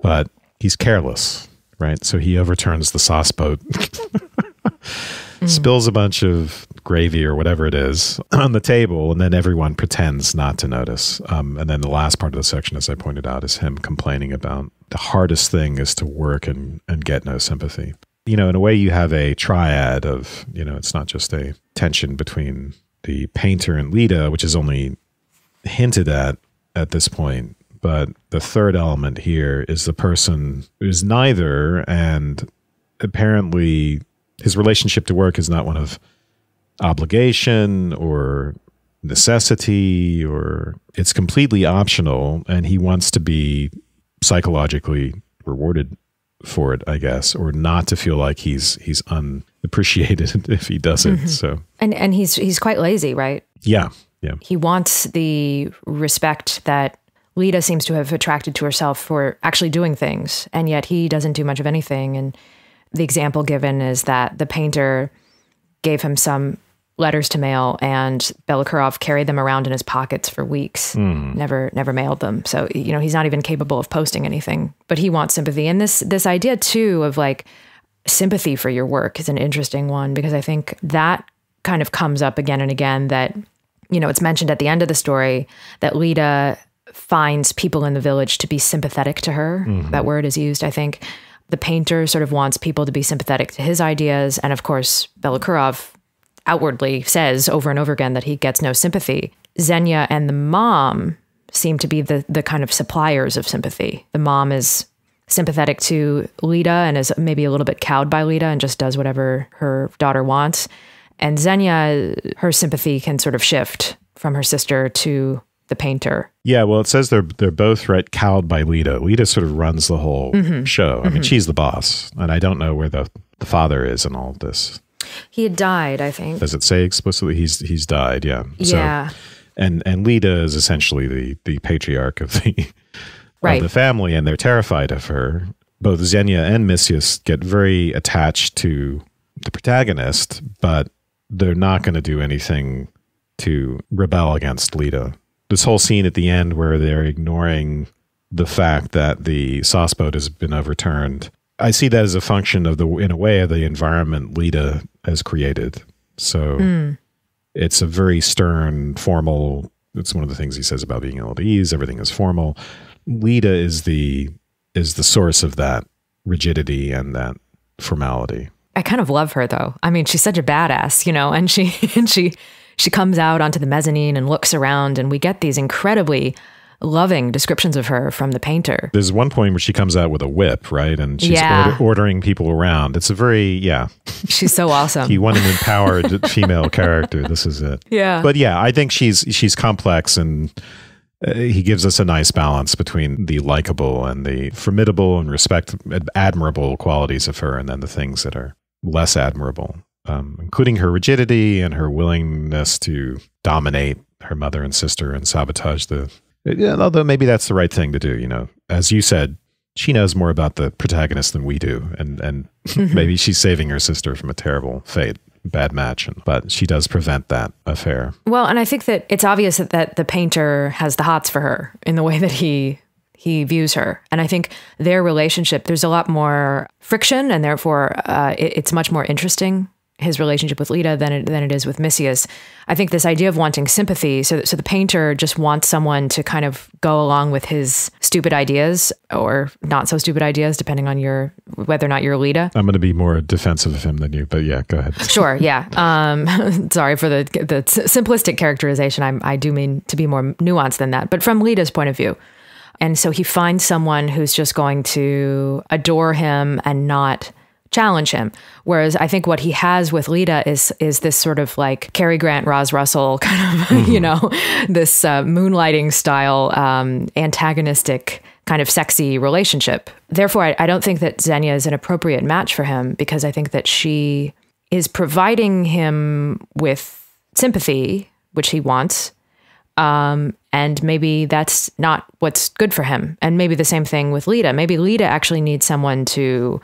but he's careless right? So he overturns the sauce boat, mm. spills a bunch of gravy or whatever it is on the table, and then everyone pretends not to notice. Um, and then the last part of the section, as I pointed out, is him complaining about the hardest thing is to work and, and get no sympathy. You know, in a way, you have a triad of, you know, it's not just a tension between the painter and Lita, which is only hinted at at this point but the third element here is the person who's neither, and apparently his relationship to work is not one of obligation or necessity, or it's completely optional, and he wants to be psychologically rewarded for it, I guess, or not to feel like he's he's unappreciated if he does not mm-hmm. So and and he's he's quite lazy, right? Yeah, yeah. He wants the respect that Lita seems to have attracted to herself for actually doing things, and yet he doesn't do much of anything. And the example given is that the painter gave him some letters to mail, and Belikarov carried them around in his pockets for weeks, mm. never never mailed them. So you know he's not even capable of posting anything, but he wants sympathy. And this this idea too of like sympathy for your work is an interesting one because I think that kind of comes up again and again that you know it's mentioned at the end of the story that Lita finds people in the village to be sympathetic to her. Mm -hmm. That word is used, I think. The painter sort of wants people to be sympathetic to his ideas. And of course, Belokurov outwardly says over and over again that he gets no sympathy. Xenia and the mom seem to be the, the kind of suppliers of sympathy. The mom is sympathetic to Lita and is maybe a little bit cowed by Lita and just does whatever her daughter wants. And Xenia, her sympathy can sort of shift from her sister to the painter. Yeah, well, it says they're they're both right cowed by Lita. Lita sort of runs the whole mm -hmm. show. I mm -hmm. mean, mm-hmm. she's the boss, and I don't know where the the father is in all of this. He had died, I think. Does it say explicitly he's he's died? Yeah. Yeah. So, and and Lita is essentially the the patriarch of the right. of the family, and they're terrified of her. Both Xenia and Missus get very attached to the protagonist, but they're not going to do anything to rebel against Lita this whole scene at the end where they're ignoring the fact that the sauce boat has been overturned. I see that as a function of the, in a way, of the environment Lita has created. So mm. it's a very stern, formal. It's one of the things he says about being ill at ease. Everything is formal. Lita is the is the source of that rigidity and that formality. I kind of love her though. I mean, she's such a badass, you know, and she and she she comes out onto the mezzanine and looks around, and we get these incredibly loving descriptions of her from the painter. There's one point where she comes out with a whip, right? And she's yeah. order ordering people around. It's a very, yeah. She's so awesome. you want an empowered female character. This is it. Yeah. But yeah, I think she's she's complex and uh, he gives us a nice balance between the likable and the formidable and respect admirable qualities of her and then the things that are less admirable um, including her rigidity and her willingness to dominate her mother and sister and sabotage the. Yeah, although maybe that's the right thing to do. You know, as you said, she knows more about the protagonist than we do, and and mm-hmm. maybe she's saving her sister from a terrible fate bad match, but she does prevent that affair. Well, and I think that it's obvious that, that the painter has the hots for her in the way that he he views her, and I think their relationship there's a lot more friction, and therefore uh, it, it's much more interesting his relationship with Lita than it, than it is with Missius. I think this idea of wanting sympathy, so so the painter just wants someone to kind of go along with his stupid ideas or not so stupid ideas, depending on your whether or not you're Lita. I'm going to be more defensive of him than you, but yeah, go ahead. Sure, yeah. Um, sorry for the the simplistic characterization. I I do mean to be more nuanced than that, but from Lita's point of view. And so he finds someone who's just going to adore him and not challenge him. Whereas I think what he has with Lita is is this sort of like Cary Grant, Roz Russell kind of mm -hmm. you know this uh, moonlighting style um, antagonistic kind of sexy relationship. Therefore, I, I don't think that Xenia is an appropriate match for him because I think that she is providing him with sympathy, which he wants. Um, and maybe that's not what's good for him. And maybe the same thing with Lita. Maybe Lita actually needs someone to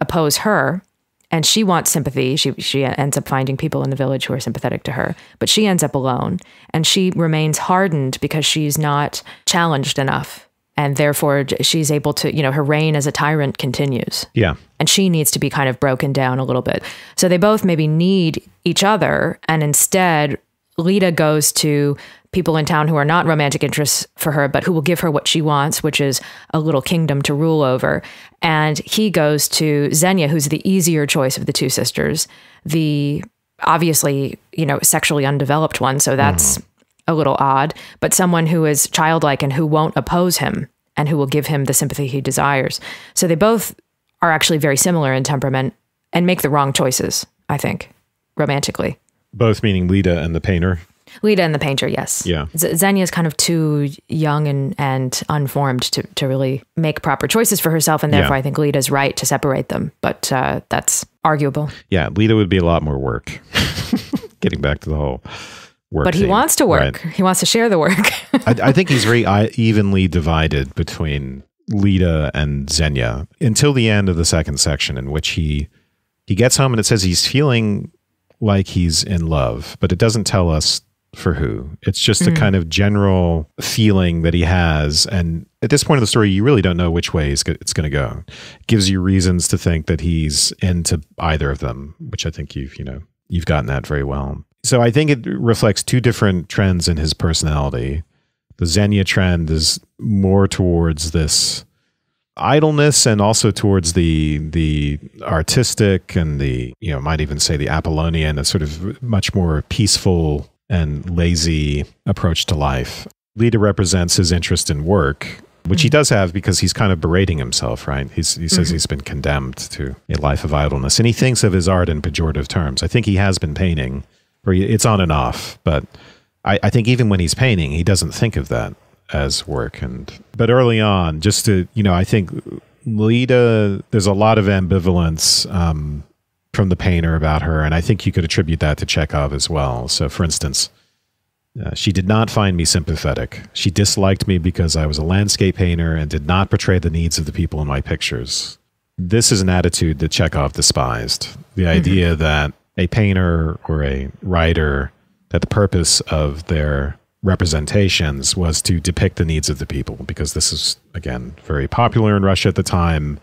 oppose her and she wants sympathy. She she ends up finding people in the village who are sympathetic to her, but she ends up alone and she remains hardened because she's not challenged enough. And therefore, she's able to, you know, her reign as a tyrant continues. Yeah. And she needs to be kind of broken down a little bit. So they both maybe need each other. And instead, Lita goes to people in town who are not romantic interests for her, but who will give her what she wants, which is a little kingdom to rule over. And he goes to Xenia, who's the easier choice of the two sisters, the obviously, you know, sexually undeveloped one. So that's mm. a little odd, but someone who is childlike and who won't oppose him and who will give him the sympathy he desires. So they both are actually very similar in temperament and make the wrong choices, I think, romantically. Both meaning Lita and the painter. Lita and the painter, yes. Yeah. Xenia is kind of too young and, and unformed to, to really make proper choices for herself. And therefore, yeah. I think Lita's right to separate them. But uh, that's arguable. Yeah. Lita would be a lot more work. Getting back to the whole work. But he thing. wants to work, right. he wants to share the work. I, I, think he's very evenly divided between Lita and Xenia until the end of the second section, in which he. He gets home and it says he's feeling like he's in love, but it doesn't tell us for who. It's just mm-hmm. the hmm. kind of general feeling that he has. And at this point of the story, you really don't know which way it's going to go. It gives you reasons to think that he's into either of them, which I think you've, you know, you've gotten that very well. So I think it reflects two different trends in his personality. The Xenia trend is more towards this idleness and also towards the the artistic and the you know might even say the Apollonian a sort of much more peaceful and lazy approach to life. Lita represents his interest in work, which he mm-hmm. does have because he's kind of berating himself, right? He's, he says mm-hmm. he's been condemned to a life of idleness, and he thinks of his art in pejorative terms. I think he has been painting, or he, it's on and off, but I, I think even when he's painting, he doesn't think of that as work. And but early on, just to you know, I think Lita, there's a lot of ambivalence. Um, from the painter about her, and I think you could attribute that to Chekhov as well. So, for instance, uh, she did not find me sympathetic. She disliked me because I was a landscape painter and did not portray the needs of the people in my pictures. This is an attitude that Chekhov despised the mm-hmm. idea mm-hmm. that a painter or a writer, that the purpose of their representations was to depict the needs of the people, because this is, again, very popular in Russia at the time.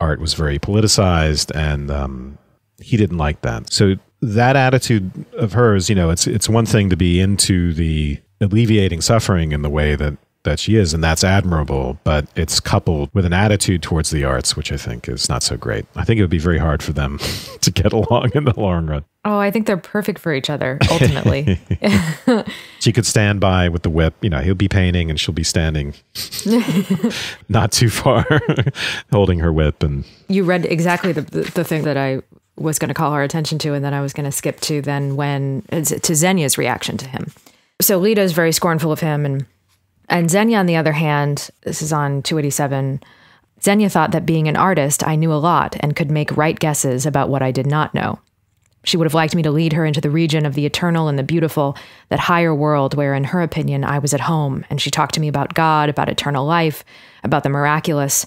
Art was very politicized, and um, he didn't like that. So that attitude of hers, you know, it's it's one thing to be into the alleviating suffering in the way that that she is, and that's admirable, but it's coupled with an attitude towards the arts, which I think is not so great. I think it would be very hard for them to get along in the long run. Oh, I think they're perfect for each other, ultimately. she could stand by with the whip. You know, he'll be painting and she'll be standing not too far, holding her whip. And you read exactly the, the, the thing that I was going to call our attention to, and then I was going to skip to then when to Xenia's reaction to him. So Lita is very scornful of him, and and Xenia on the other hand, this is on two eighty seven. Xenia thought that being an artist, I knew a lot and could make right guesses about what I did not know. She would have liked me to lead her into the region of the eternal and the beautiful, that higher world where, in her opinion, I was at home, and she talked to me about God, about eternal life, about the miraculous.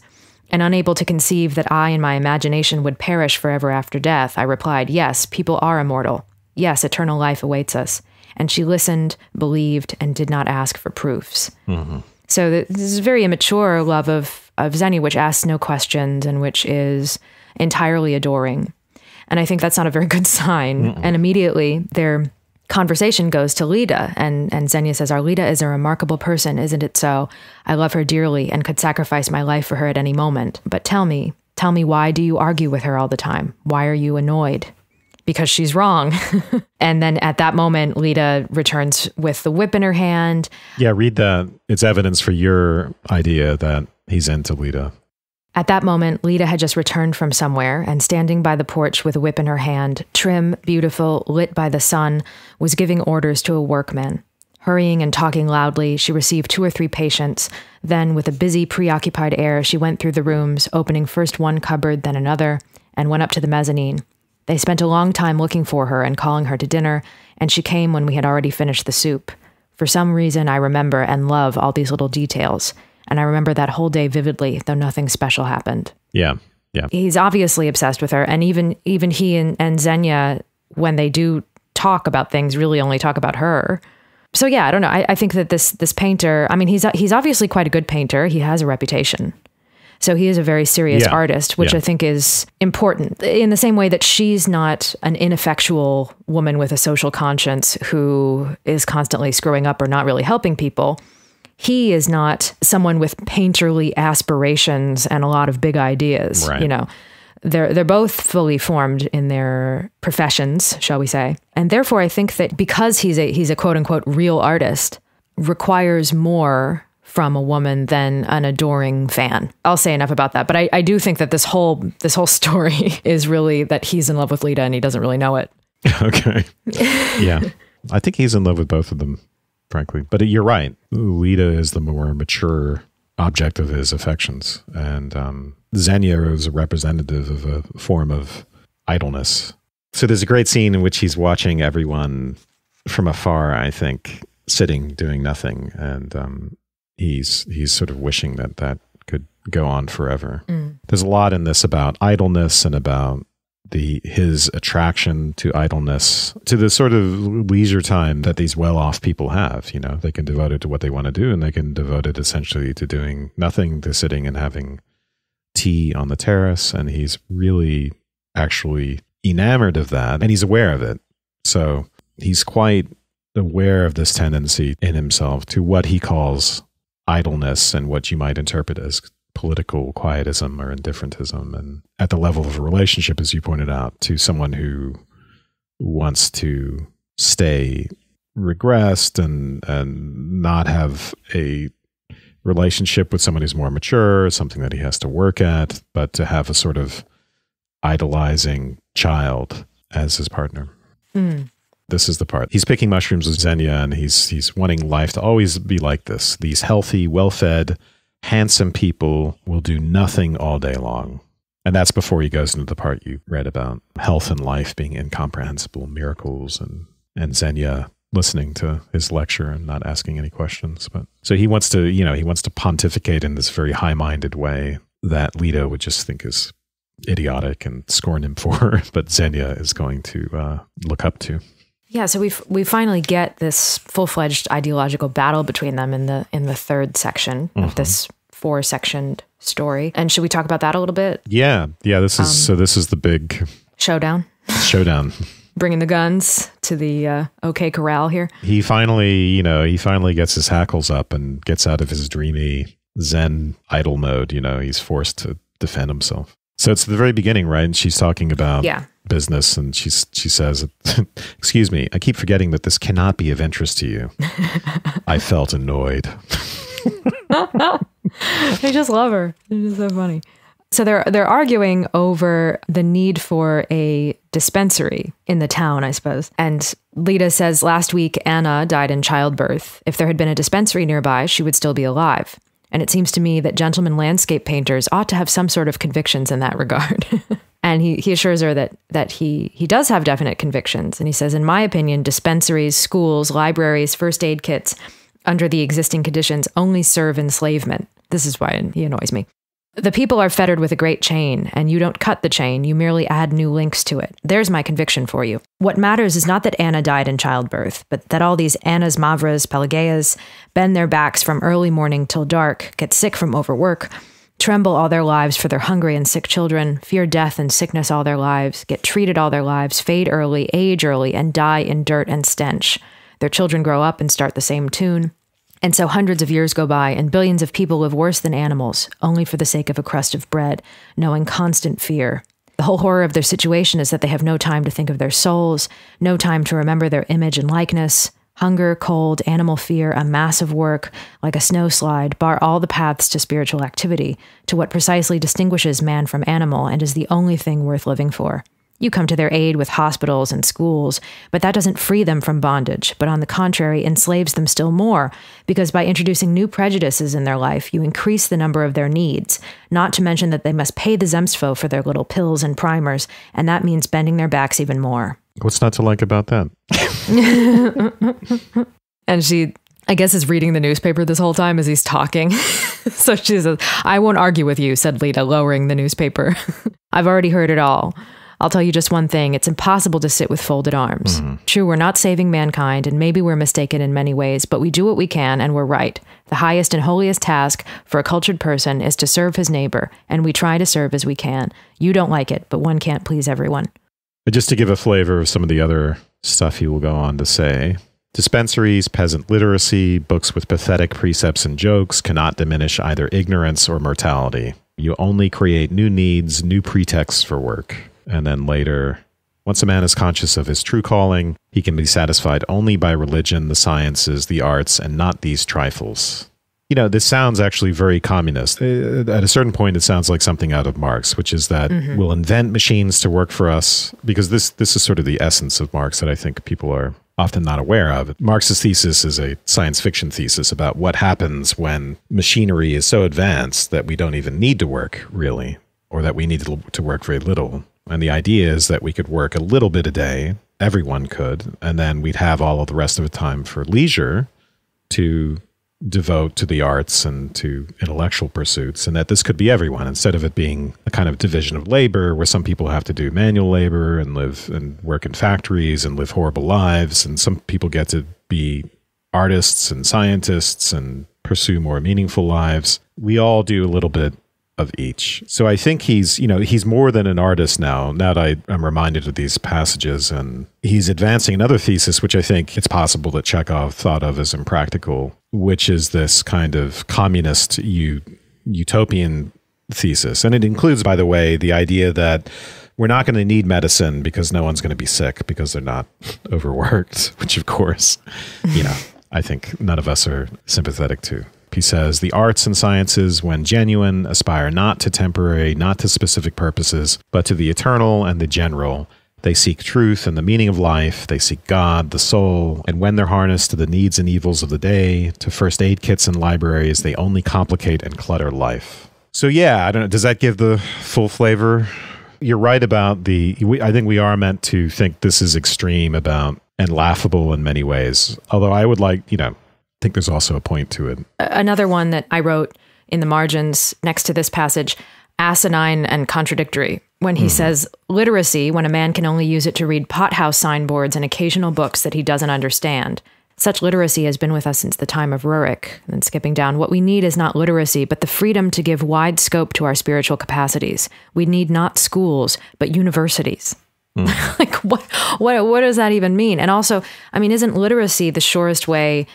And unable to conceive that I in my imagination would perish forever after death, I replied, Yes, people are immortal. Yes, eternal life awaits us. And she listened, believed, and did not ask for proofs. Mm-hmm. So this is a very immature love of, of Zenny, which asks no questions and which is entirely adoring. And I think that's not a very good sign. Mm-mm. And immediately they're conversation goes to Lida, and, and Xenia says, Our Lida is a remarkable person, isn't it so? I love her dearly and could sacrifice my life for her at any moment. But tell me, tell me, why do you argue with her all the time? Why are you annoyed? Because she's wrong. and then at that moment, Lida returns with the whip in her hand. Yeah, read that. It's evidence for your idea that he's into Lida. At that moment, Lita had just returned from somewhere, and standing by the porch with a whip in her hand, trim, beautiful, lit by the sun, was giving orders to a workman. Hurrying and talking loudly, she received two or three patients. Then, with a busy, preoccupied air, she went through the rooms, opening first one cupboard, then another, and went up to the mezzanine. They spent a long time looking for her and calling her to dinner, and she came when we had already finished the soup. For some reason, I remember and love all these little details. And I remember that whole day vividly, though nothing special happened. Yeah. Yeah. He's obviously obsessed with her. And even even he and, and Xenia, when they do talk about things, really only talk about her. So yeah, I don't know. I, I think that this this painter, I mean, he's he's obviously quite a good painter. He has a reputation. So he is a very serious yeah. artist, which yeah. I think is important in the same way that she's not an ineffectual woman with a social conscience who is constantly screwing up or not really helping people he is not someone with painterly aspirations and a lot of big ideas. Right. You know, they're they're both fully formed in their professions, shall we say, and therefore I think that because he's a he's a quote unquote real artist requires more from a woman than an adoring fan. I'll say enough about that, but I, I do think that this whole this whole story is really that he's in love with Lita and he doesn't really know it. Okay. yeah. I think he's in love with both of them frankly. But you're right. Lita is the more mature object of his affections. And um, is a representative of a form of idleness. So there's a great scene in which he's watching everyone from afar, I think, sitting, doing nothing. And um, he's, he's sort of wishing that that could go on forever. Mm. There's a lot in this about idleness and about the his attraction to idleness to the sort of leisure time that these well-off people have you know they can devote it to what they want to do and they can devote it essentially to doing nothing to sitting and having tea on the terrace and he's really actually enamored of that and he's aware of it so he's quite aware of this tendency in himself to what he calls idleness and what you might interpret as political quietism or indifferentism. And at the level of a relationship, as you pointed out, to someone who wants to stay regressed and and not have a relationship with someone who's more mature, something that he has to work at, but to have a sort of idolizing child as his partner. Mm. This is the part. He's picking mushrooms with Xenia and he's he's wanting life to always be like this. These healthy, well-fed, handsome people will do nothing all day long. And that's before he goes into the part you read about health and life being incomprehensible miracles and, and Zenya listening to his lecture and not asking any questions. But so he wants to, you know, he wants to pontificate in this very high minded way that Leto would just think is idiotic and scorn him for, but Zenya is going to uh, look up to. Yeah, so we we finally get this full fledged ideological battle between them in the in the third section mm-hmm. of this four sectioned story. And should we talk about that a little bit? Yeah. Yeah. This is um, so this is the big showdown. Showdown. Bringing the guns to the uh, OK Corral here. He finally, you know, he finally gets his hackles up and gets out of his dreamy Zen idle mode. You know, he's forced to defend himself. So it's the very beginning, right? And she's talking about yeah. business, and she's she says, "Excuse me, I keep forgetting that this cannot be of interest to you." I felt annoyed. I just love her. It's so funny. So they're they're arguing over the need for a dispensary in the town, I suppose. And Lita says last week Anna died in childbirth. If there had been a dispensary nearby, she would still be alive. And it seems to me that gentlemen landscape painters ought to have some sort of convictions in that regard. and he, he assures her that that he he does have definite convictions. And he says, in my opinion, dispensaries, schools, libraries, first aid kits under the existing conditions only serve enslavement. This is why he annoys me. The people are fettered with a great chain, and you don't cut the chain, you merely add new links to it. There's my conviction for you. What matters is not that Anna died in childbirth, but that all these Annas, Mavras, Pelageas bend their backs from early morning till dark, get sick from overwork, tremble all their lives for their hungry and sick children, fear death and sickness all their lives, get treated all their lives, fade early, age early, and die in dirt and stench. Their children grow up and start the same tune. And so hundreds of years go by, and billions of people live worse than animals, only for the sake of a crust of bread, knowing constant fear. The whole horror of their situation is that they have no time to think of their souls, no time to remember their image and likeness. Hunger, cold, animal fear, a mass of work, like a snowslide, bar all the paths to spiritual activity, to what precisely distinguishes man from animal and is the only thing worth living for. You come to their aid with hospitals and schools, but that doesn't free them from bondage, but on the contrary, enslaves them still more, because by introducing new prejudices in their life, you increase the number of their needs, not to mention that they must pay the Zemstvo for their little pills and primers, and that means bending their backs even more. What's not to like about that? and she I guess is reading the newspaper this whole time as he's talking. so she says, I won't argue with you, said Lita, lowering the newspaper. I've already heard it all. I'll tell you just one thing it's impossible to sit with folded arms. Mm. True, we're not saving mankind, and maybe we're mistaken in many ways, but we do what we can, and we're right. The highest and holiest task for a cultured person is to serve his neighbor, and we try to serve as we can. You don't like it, but one can't please everyone. But just to give a flavor of some of the other stuff he will go on to say dispensaries, peasant literacy, books with pathetic precepts and jokes cannot diminish either ignorance or mortality. You only create new needs, new pretexts for work. And then later, once a man is conscious of his true calling, he can be satisfied only by religion, the sciences, the arts, and not these trifles. You know, this sounds actually very communist. Uh, at a certain point, it sounds like something out of Marx, which is that mm-hmm. we'll invent machines to work for us, because this, this is sort of the essence of Marx that I think people are often not aware of. Marx's thesis is a science fiction thesis about what happens when machinery is so advanced that we don't even need to work, really, or that we need to work very little. And the idea is that we could work a little bit a day, everyone could, and then we'd have all of the rest of the time for leisure to devote to the arts and to intellectual pursuits, and that this could be everyone instead of it being a kind of division of labor where some people have to do manual labor and live and work in factories and live horrible lives, and some people get to be artists and scientists and pursue more meaningful lives. We all do a little bit of each. So I think he's, you know, he's more than an artist now. Now that I am reminded of these passages, and he's advancing another thesis, which I think it's possible that Chekhov thought of as impractical, which is this kind of communist u- utopian thesis. And it includes, by the way, the idea that we're not going to need medicine because no one's going to be sick because they're not overworked, which, of course, you know, I think none of us are sympathetic to. He says the arts and sciences, when genuine, aspire not to temporary, not to specific purposes, but to the eternal and the general. They seek truth and the meaning of life. They seek God, the soul, and when they're harnessed to the needs and evils of the day, to first aid kits and libraries, they only complicate and clutter life. So, yeah, I don't know. Does that give the full flavor? You're right about the. We, I think we are meant to think this is extreme about and laughable in many ways. Although I would like, you know, I think there's also a point to it. Another one that I wrote in the margins next to this passage asinine and contradictory when he mm. says literacy when a man can only use it to read pothouse signboards and occasional books that he doesn't understand. Such literacy has been with us since the time of Rurik. Then skipping down, what we need is not literacy, but the freedom to give wide scope to our spiritual capacities. We need not schools, but universities. Mm. like what what what does that even mean? And also, I mean, isn't literacy the surest way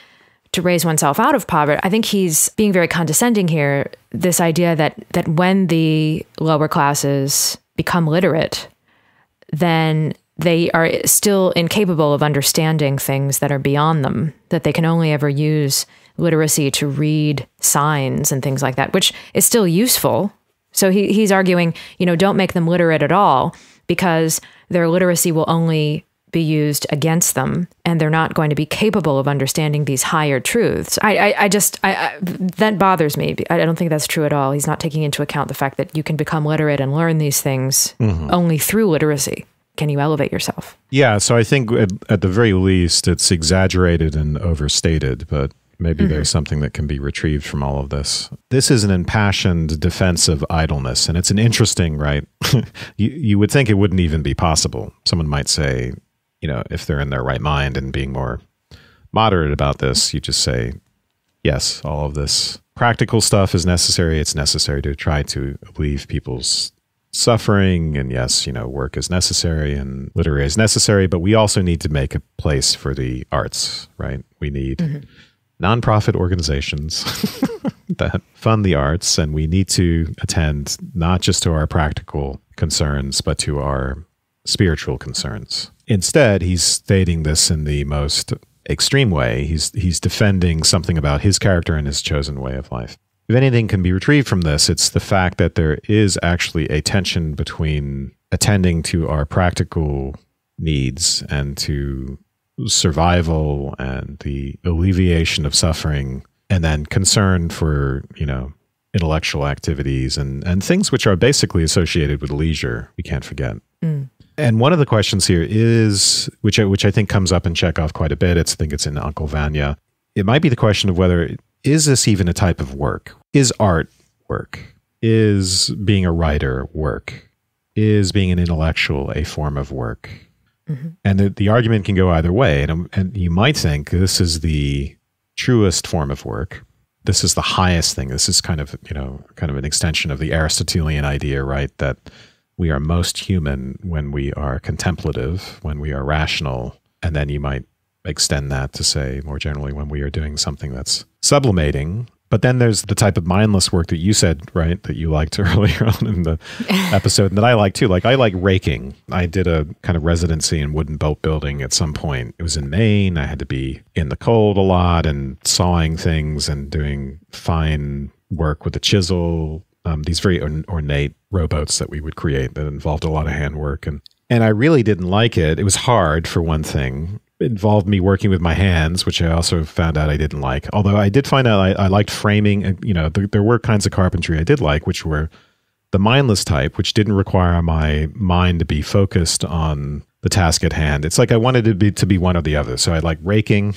to raise oneself out of poverty. I think he's being very condescending here. This idea that that when the lower classes become literate, then they are still incapable of understanding things that are beyond them. That they can only ever use literacy to read signs and things like that, which is still useful. So he, he's arguing, you know, don't make them literate at all because their literacy will only be used against them and they're not going to be capable of understanding these higher truths i i, I just I, I, that bothers me i don't think that's true at all he's not taking into account the fact that you can become literate and learn these things mm-hmm. only through literacy can you elevate yourself yeah so i think at, at the very least it's exaggerated and overstated but Maybe mm-hmm. there's something that can be retrieved from all of this. This is an impassioned defense of idleness, and it's an interesting, right? you, you would think it wouldn't even be possible. Someone might say, you know, if they're in their right mind and being more moderate about this, you just say, yes, all of this practical stuff is necessary. It's necessary to try to alleviate people's suffering. And yes, you know, work is necessary and literary is necessary, but we also need to make a place for the arts, right? We need mm-hmm. nonprofit organizations that fund the arts, and we need to attend not just to our practical concerns, but to our spiritual concerns. Instead, he's stating this in the most extreme way. He's he's defending something about his character and his chosen way of life. If anything can be retrieved from this, it's the fact that there is actually a tension between attending to our practical needs and to survival and the alleviation of suffering and then concern for, you know, intellectual activities and, and things which are basically associated with leisure, we can't forget. Mm. And one of the questions here is, which I, which I think comes up in Chekhov quite a bit. It's, I think it's in Uncle Vanya. It might be the question of whether is this even a type of work? Is art work? Is being a writer work? Is being an intellectual a form of work? Mm-hmm. And the, the argument can go either way. And, um, and you might think this is the truest form of work. This is the highest thing. This is kind of, you know, kind of an extension of the Aristotelian idea, right? That we are most human when we are contemplative, when we are rational. And then you might extend that to say more generally when we are doing something that's sublimating. But then there's the type of mindless work that you said, right, that you liked earlier on in the episode and that I like too. Like I like raking. I did a kind of residency in wooden boat building at some point. It was in Maine. I had to be in the cold a lot and sawing things and doing fine work with a chisel, um, these very ornate rowboats that we would create that involved a lot of handwork and and I really didn't like it. It was hard for one thing. It involved me working with my hands, which I also found out I didn't like. Although I did find out I, I liked framing. And, you know, th- there were kinds of carpentry I did like, which were the mindless type, which didn't require my mind to be focused on the task at hand. It's like I wanted to be to be one or the other. So I like raking,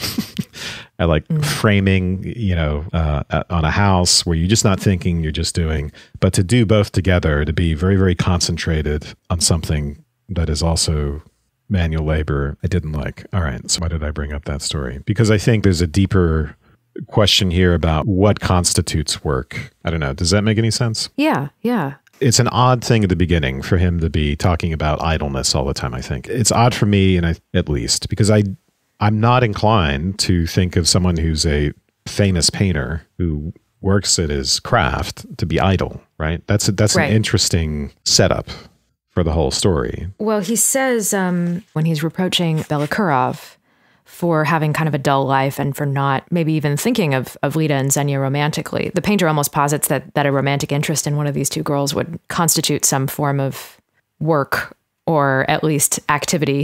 I like mm. framing, you know, uh, uh, on a house where you're just not thinking, you're just doing. But to do both together, to be very very concentrated on something that is also manual labor, I didn't like. All right, so why did I bring up that story? Because I think there's a deeper question here about what constitutes work. I don't know. Does that make any sense? Yeah, yeah it's an odd thing at the beginning for him to be talking about idleness all the time. I think it's odd for me, and I, at least because I, I'm not inclined to think of someone who's a famous painter who works at his craft to be idle. Right? That's a, that's right. an interesting setup for the whole story. Well, he says um, when he's reproaching Belakurov for having kind of a dull life and for not maybe even thinking of, of Lita and Xenia romantically. The painter almost posits that, that a romantic interest in one of these two girls would constitute some form of work or at least activity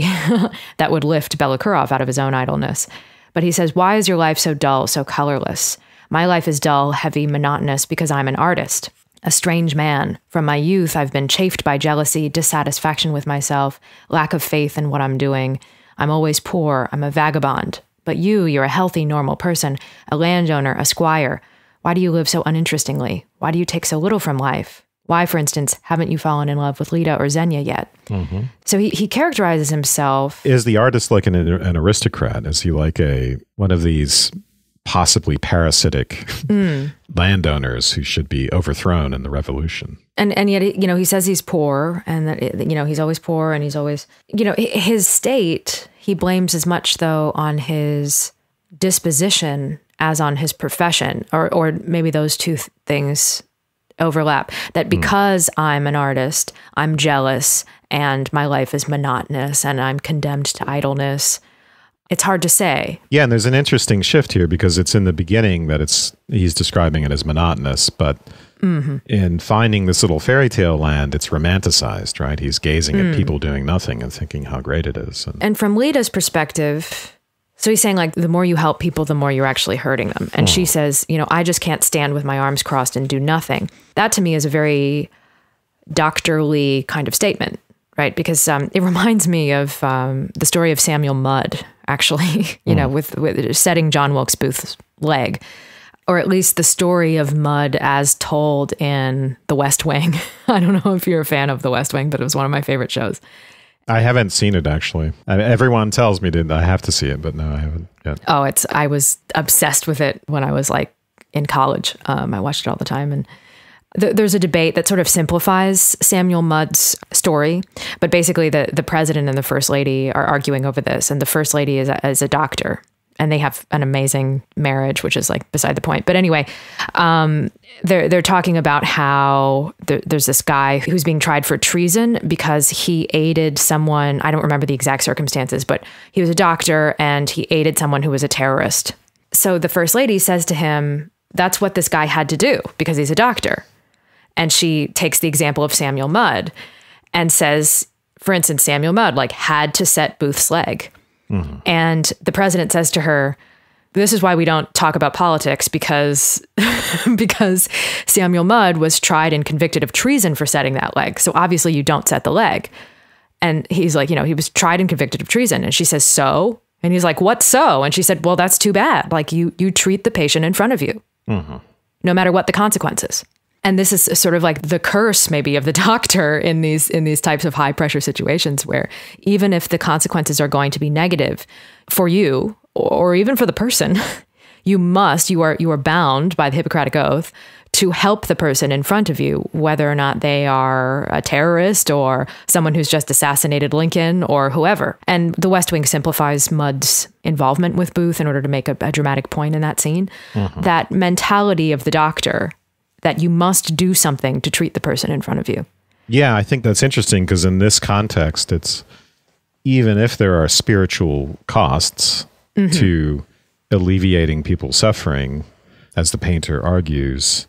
that would lift Belakurov out of his own idleness. But he says, Why is your life so dull, so colorless? My life is dull, heavy, monotonous because I'm an artist. A strange man. From my youth, I've been chafed by jealousy, dissatisfaction with myself, lack of faith in what I'm doing I'm always poor, I'm a vagabond. But you, you're a healthy, normal person, a landowner, a squire. Why do you live so uninterestingly? Why do you take so little from life? Why, for instance, haven't you fallen in love with Lita or Xenia yet? Mm-hmm. So he, he characterizes himself. Is the artist like an, an aristocrat? Is he like a one of these possibly parasitic mm. landowners who should be overthrown in the revolution. And and yet you know he says he's poor and that you know he's always poor and he's always you know his state he blames as much, though, on his disposition as on his profession, or, or maybe those two th things overlap. That hmm. because mm. I'm an artist, I'm jealous and my life is monotonous and I'm condemned to idleness. It's hard to say. Yeah, and there's an interesting shift here because it's in the beginning that it's he's describing it as monotonous, but Mm-hmm. In finding this little fairy tale land, it's romanticized, right? He's gazing mm. at people doing nothing and thinking how great it is. And, and from Lita's perspective, so he's saying, like, the more you help people, the more you're actually hurting them. And oh. she hmm. says, you know, I just can't stand with my arms crossed and do nothing. That to me is a very doctorly kind of statement, right? Because um, it reminds me of um, the story of Samuel Mudd, actually, you hmm. know, with, with setting John Wilkes Booth's leg or at least the story of Mud as told in The West Wing. I don't know if you're a fan of The West Wing, but it was one of my favorite shows. I haven't seen it actually. I mean, everyone tells me that I have to see it, but no, I haven't yet. Oh, it's I was obsessed with it when I was like in college. Um, I watched it all the time and th there's a debate that sort of simplifies Samuel Mudd's story, but basically the the president and the first lady are arguing over this, and the first lady is a, is a doctor and they have an amazing marriage, which is like beside the point. But anyway, um, they're they're talking about how there, there's this guy who's being tried for treason because he aided someone. I don't remember the exact circumstances, but he was a doctor and he aided someone who was a terrorist. So the first lady says to him, "That's what this guy had to do because he's a doctor." And she takes the example of Samuel Mudd and says, for instance, Samuel Mudd like had to set Booth's leg Mm-hmm. And the president says to her, this is why we don't talk about politics because because Samuel Mudd was tried and convicted of treason for setting that leg. So obviously you don't set the leg. And he's like, you know, he was tried and convicted of treason. And she says, "So?" And he's like, "What so?" And she said, "Well, that's too bad. Like you you treat the patient in front of you." Mm-hmm. No matter what the consequences and this is sort of like the curse maybe of the doctor in these in these types of high pressure situations where even if the consequences are going to be negative for you or even for the person you must you are you are bound by the hippocratic oath to help the person in front of you whether or not they are a terrorist or someone who's just assassinated lincoln or whoever and the west wing simplifies mudd's involvement with booth in order to make a, a dramatic point in that scene mm -hmm. that mentality of the doctor that you must do something to treat the person in front of you. Yeah, I think that's interesting because in this context, it's even if there are spiritual costs mm -hmm. to alleviating people's suffering, as the painter argues,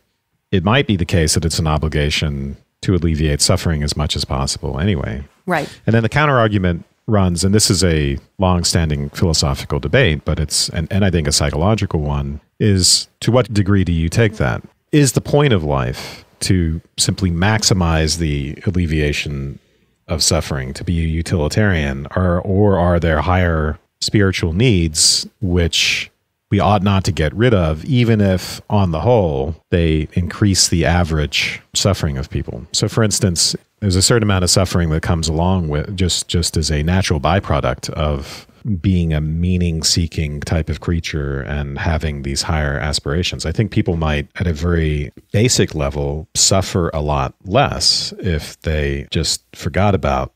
it might be the case that it's an obligation to alleviate suffering as much as possible anyway. Right. And then the counter argument runs, and this is a long-standing philosophical debate, but it's and, and I think a psychological one, is to what degree do you take that? is the point of life to simply maximize the alleviation of suffering to be a utilitarian or or are there higher spiritual needs which we ought not to get rid of even if on the whole they increase the average suffering of people so for instance there's a certain amount of suffering that comes along with just just as a natural byproduct of being a meaning seeking type of creature and having these higher aspirations. I think people might, at a very basic level, suffer a lot less if they just forgot about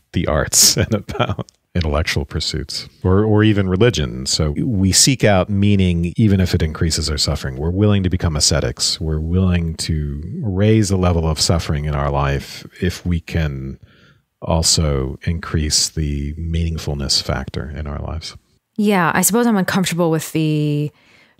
the arts and about intellectual pursuits or, or even religion. So we seek out meaning even if it increases our suffering. We're willing to become ascetics. We're willing to raise the level of suffering in our life if we can also increase the meaningfulness factor in our lives. Yeah, I suppose I'm uncomfortable with the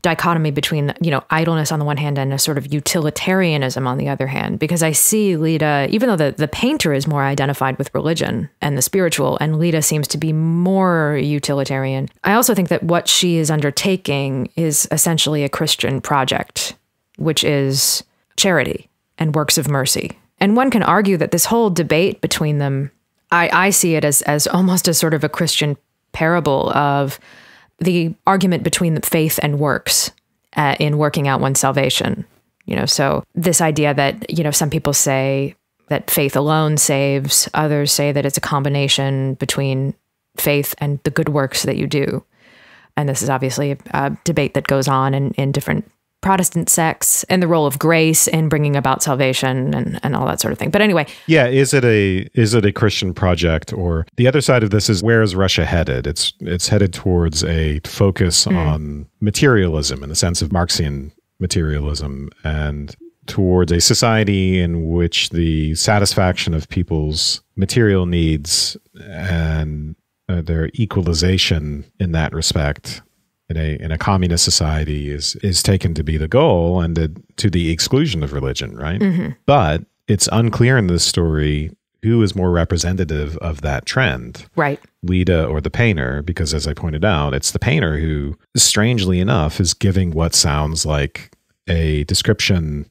dichotomy between you know idleness on the one hand and a sort of utilitarianism on the other hand because i see lita even though the, the painter is more identified with religion and the spiritual and lita seems to be more utilitarian i also think that what she is undertaking is essentially a christian project which is charity and works of mercy and one can argue that this whole debate between them, I, I see it as, as almost as sort of a Christian parable of the argument between the faith and works uh, in working out one's salvation. You know, so this idea that, you know, some people say that faith alone saves, others say that it's a combination between faith and the good works that you do. And this is obviously a, a debate that goes on in, in different Protestant sex and the role of grace in bringing about salvation and, and all that sort of thing. But anyway, yeah, is it a is it a Christian project or the other side of this is where is Russia headed? It's it's headed towards a focus mm. on materialism in the sense of Marxian materialism and towards a society in which the satisfaction of people's material needs and uh, their equalization in that respect in a in a communist society is is taken to be the goal and the, to the exclusion of religion, right? Mm-hmm. But it's unclear in this story who is more representative of that trend, right? Lida or the painter, because as I pointed out, it's the painter who, strangely enough, is giving what sounds like a description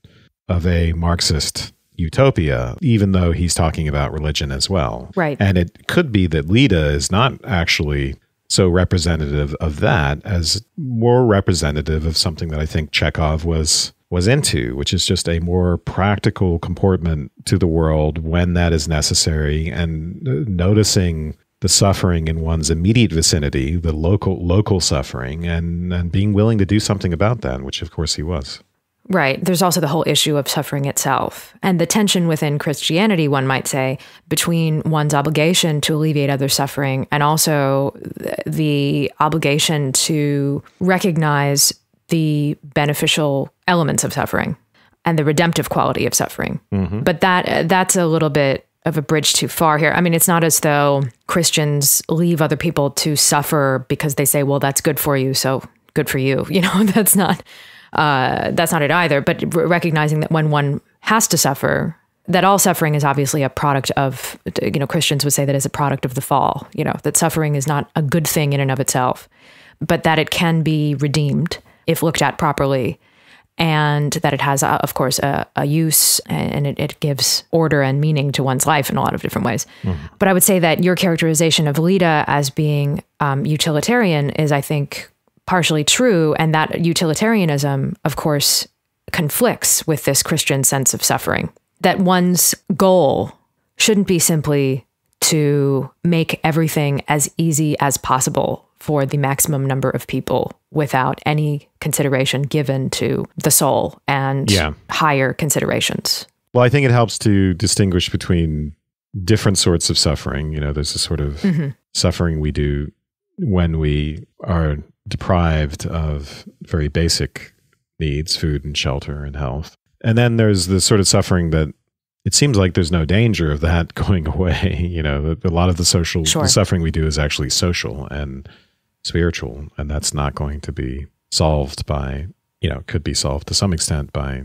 of a Marxist utopia, even though he's talking about religion as well. Right. And it could be that Lida is not actually so representative of that as more representative of something that I think Chekhov was was into, which is just a more practical comportment to the world when that is necessary and uh, noticing the suffering in one's immediate vicinity, the local local suffering, and and being willing to do something about that, which of course he was. Right. There's also the whole issue of suffering itself and the tension within Christianity, one might say, between one's obligation to alleviate other suffering and also the obligation to recognize the beneficial elements of suffering and the redemptive quality of suffering. Mm -hmm. But that that's a little bit of a bridge too far here. I mean, it's not as though Christians leave other people to suffer because they say, "Well, that's good for you, so good for you." You know, that's not uh, that's not it either. But recognizing that when one has to suffer, that all suffering is obviously a product of, uh, you know, Christians would say that is a product of the fall, you know, that suffering is not a good thing in and of itself, but that it can be redeemed if looked at properly. And that it has, uh, of course, a, a use and it, it, gives order and meaning to one's life in a lot of different ways. Mm. But I would say that your characterization of Lita as being um, utilitarian is, I think, partially true. And that utilitarianism, of course, conflicts with this Christian sense of suffering that one's goal shouldn't be simply to make everything as easy as possible for the maximum number of people without any consideration given to the soul and yeah. higher considerations. Well, I think it helps to distinguish between different sorts of suffering. You know, there's a sort of mm -hmm. suffering we do when we are deprived of very basic needs food and shelter and health. And then there's the sort of suffering that it seems like there's no danger of that going away. You know, a lot of the social sure. the suffering we do is actually social and spiritual, and that's not going to be solved by you know could be solved to some extent by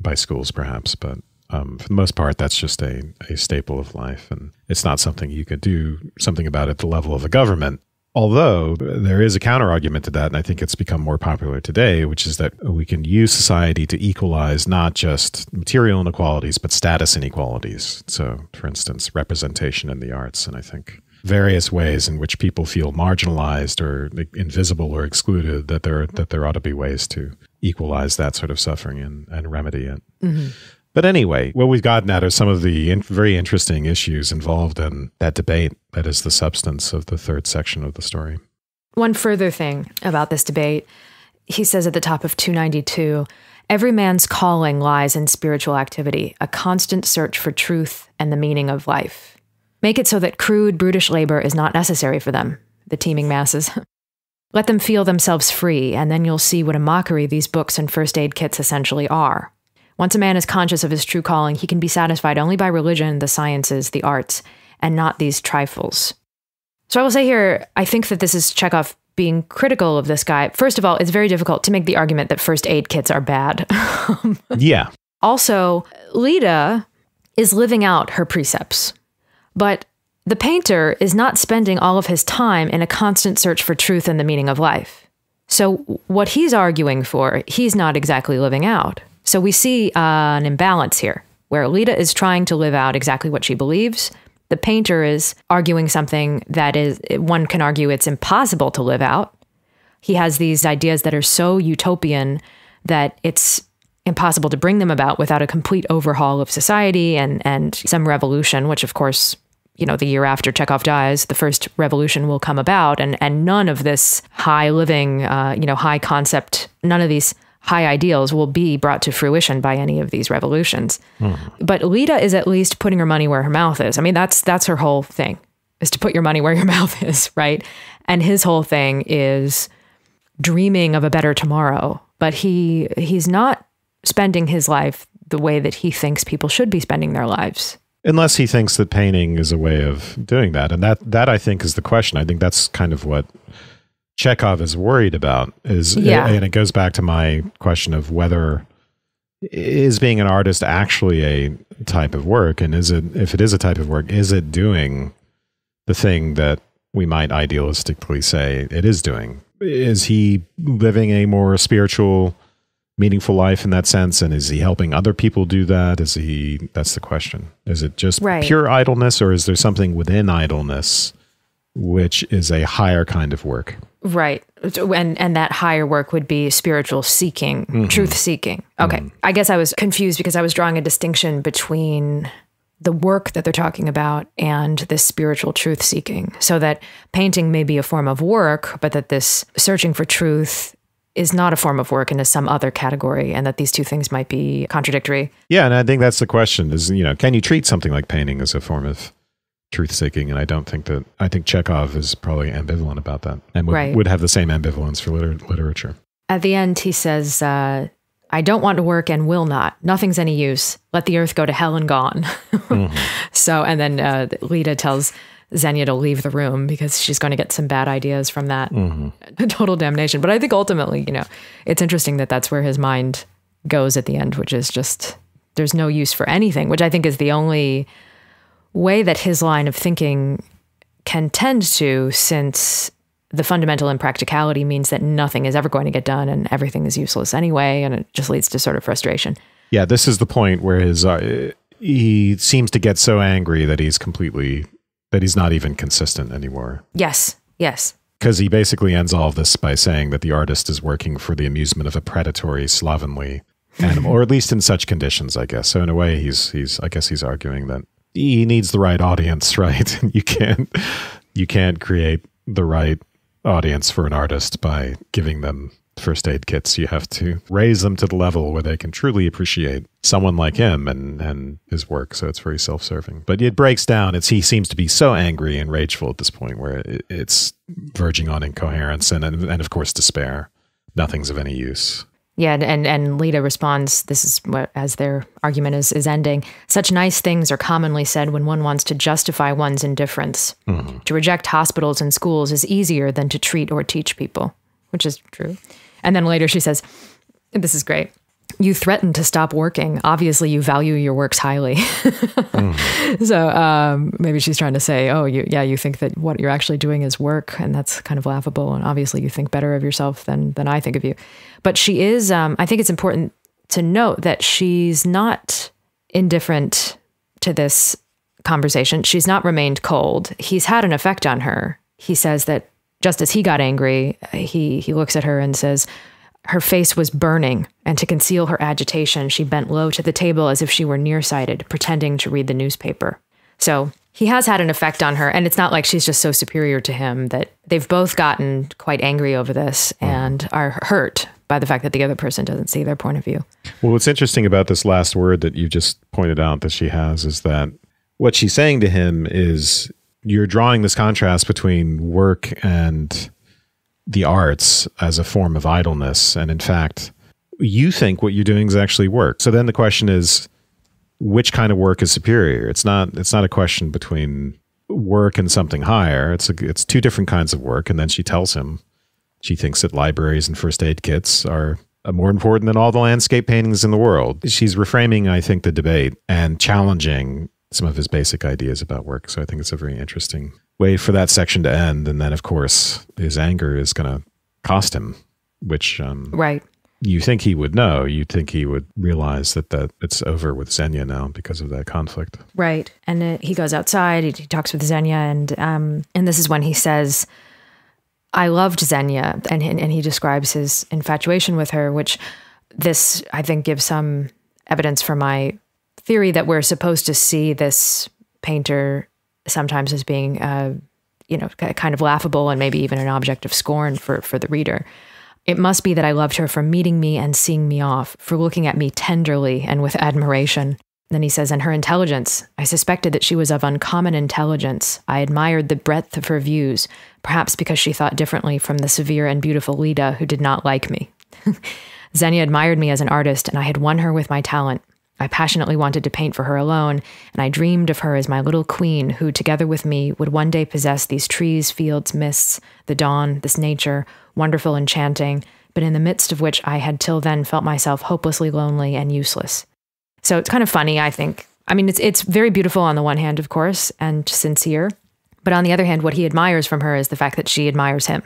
by schools perhaps, but um, for the most part, that's just a, a staple of life, and it's not something you could do something about at the level of a government. Although there is a counterargument to that, and I think it's become more popular today, which is that we can use society to equalize not just material inequalities, but status inequalities. So, for instance, representation in the arts. And I think various ways in which people feel marginalized or invisible or excluded, that there, that there ought to be ways to equalize that sort of suffering and, and remedy it. Mm-hmm. But anyway, what we've gotten at are some of the in- very interesting issues involved in that debate that is the substance of the third section of the story. One further thing about this debate he says at the top of 292 every man's calling lies in spiritual activity, a constant search for truth and the meaning of life. Make it so that crude, brutish labor is not necessary for them, the teeming masses. Let them feel themselves free, and then you'll see what a mockery these books and first aid kits essentially are. Once a man is conscious of his true calling, he can be satisfied only by religion, the sciences, the arts, and not these trifles. So I will say here, I think that this is Chekhov being critical of this guy. First of all, it's very difficult to make the argument that first aid kits are bad. yeah. Also, Lida is living out her precepts, but the painter is not spending all of his time in a constant search for truth and the meaning of life. So, what he's arguing for, he's not exactly living out. So we see uh, an imbalance here where Lita is trying to live out exactly what she believes. The painter is arguing something that is, one can argue it's impossible to live out. He has these ideas that are so utopian that it's impossible to bring them about without a complete overhaul of society and, and some revolution, which, of course, you know, the year after Chekhov dies, the first revolution will come about, and and none of this high living, uh, you know, high concept, none of these high ideals will be brought to fruition by any of these revolutions. Hmm. But Lita is at least putting her money where her mouth is. I mean, that's that's her whole thing is to put your money where your mouth is, right? And his whole thing is dreaming of a better tomorrow, but he he's not spending his life the way that he thinks people should be spending their lives. Unless he thinks that painting is a way of doing that. And that that I think is the question. I think that's kind of what Chekhov is worried about is, yeah. and it goes back to my question of whether is being an artist actually a type of work, and is it if it is a type of work, is it doing the thing that we might idealistically say it is doing? Is he living a more spiritual, meaningful life in that sense, and is he helping other people do that? Is he? That's the question. Is it just right. pure idleness, or is there something within idleness? which is a higher kind of work. Right. And and that higher work would be spiritual seeking, mm -hmm. truth seeking. Okay. Mm -hmm. I guess I was confused because I was drawing a distinction between the work that they're talking about and this spiritual truth seeking. So that painting may be a form of work, but that this searching for truth is not a form of work into some other category and that these two things might be contradictory. Yeah, and I think that's the question is, you know, can you treat something like painting as a form of truth seeking. And I don't think that, I think Chekhov is probably ambivalent about that and would, right. would have the same ambivalence for liter- literature. At the end, he says, uh, I don't want to work and will not. Nothing's any use. Let the earth go to hell and gone. mm-hmm. So, and then uh, Lita tells Xenia to leave the room because she's going to get some bad ideas from that mm-hmm. total damnation. But I think ultimately, you know, it's interesting that that's where his mind goes at the end, which is just there's no use for anything, which I think is the only way that his line of thinking can tend to, since the fundamental impracticality means that nothing is ever going to get done and everything is useless anyway, and it just leads to sort of frustration. Yeah, this is the point where his uh, he seems to get so angry that he's completely that he's not even consistent anymore. Yes, yes. Because he basically ends all of this by saying that the artist is working for the amusement of a predatory, slovenly animal, or at least in such conditions, I guess. So in a way, he's he's I guess he's arguing that he needs the right audience, right? you can't you can't create the right audience for an artist by giving them first aid kits. You have to raise them to the level where they can truly appreciate someone like him and, and his work. So it's very self serving. But it breaks down. It's he seems to be so angry and rageful at this point where it, it's verging on incoherence and, and, and, of course, despair. Nothing's of any use. Yeah, and and Lita responds, this is what as their argument is is ending. Such nice things are commonly said when one wants to justify one's indifference. Mm-hmm. To reject hospitals and schools is easier than to treat or teach people, which is true. And then later she says, this is great you threaten to stop working. Obviously, you value your works highly. mm. So um, maybe she's trying to say, "Oh, you, yeah, you think that what you're actually doing is work, and that's kind of laughable. And obviously, you think better of yourself than than I think of you." But she is. Um, I think it's important to note that she's not indifferent to this conversation. She's not remained cold. He's had an effect on her. He says that just as he got angry, he he looks at her and says, her face was burning, and to conceal her agitation, she bent low to the table as if she were nearsighted, pretending to read the newspaper. So he has had an effect on her, and it's not like she's just so superior to him that they've both gotten quite angry over this and are hurt by the fact that the other person doesn't see their point of view. Well, what's interesting about this last word that you just pointed out that she has is that what she's saying to him is you're drawing this contrast between work and the arts as a form of idleness. And in fact, you think what you're doing is actually work. So then the question is, which kind of work is superior? It's not. It's not a question between work and something higher. It's a, it's two different kinds of work. And then she tells him she thinks that libraries and first aid kits are more important than all the landscape paintings in the world. She's reframing, I think, the debate and challenging some of his basic ideas about work. So I think it's a very interesting wait for that section to end, and then of course his anger is going to cost him, which um, right. You think he would know? You think he would realize that that it's over with Xenia now because of that conflict? Right. And it, he goes outside. He, he talks with Xenia, and um, and this is when he says, "I loved Xenia," and and he describes his infatuation with her, which this I think gives some evidence for my theory that we're supposed to see this painter sometimes as being, uh, you know, kind of laughable and maybe even an object of scorn for, for the reader. It must be that I loved her for meeting me and seeing me off, for looking at me tenderly and with admiration. Then he says, and her intelligence. I suspected that she was of uncommon intelligence. I admired the breadth of her views, perhaps because she thought differently from the severe and beautiful Lida, who did not like me. Xenia admired me as an artist, and I had won her with my talent. I passionately wanted to paint for her alone, and I dreamed of her as my little queen who, together with me, would one day possess these trees, fields, mists, the dawn, this nature, wonderful, enchanting, but in the midst of which I had till then felt myself hopelessly lonely and useless. So it's kind of funny, I think. I mean, it's, it's very beautiful on the one hand, of course, and sincere. But on the other hand, what he admires from her is the fact that she admires him.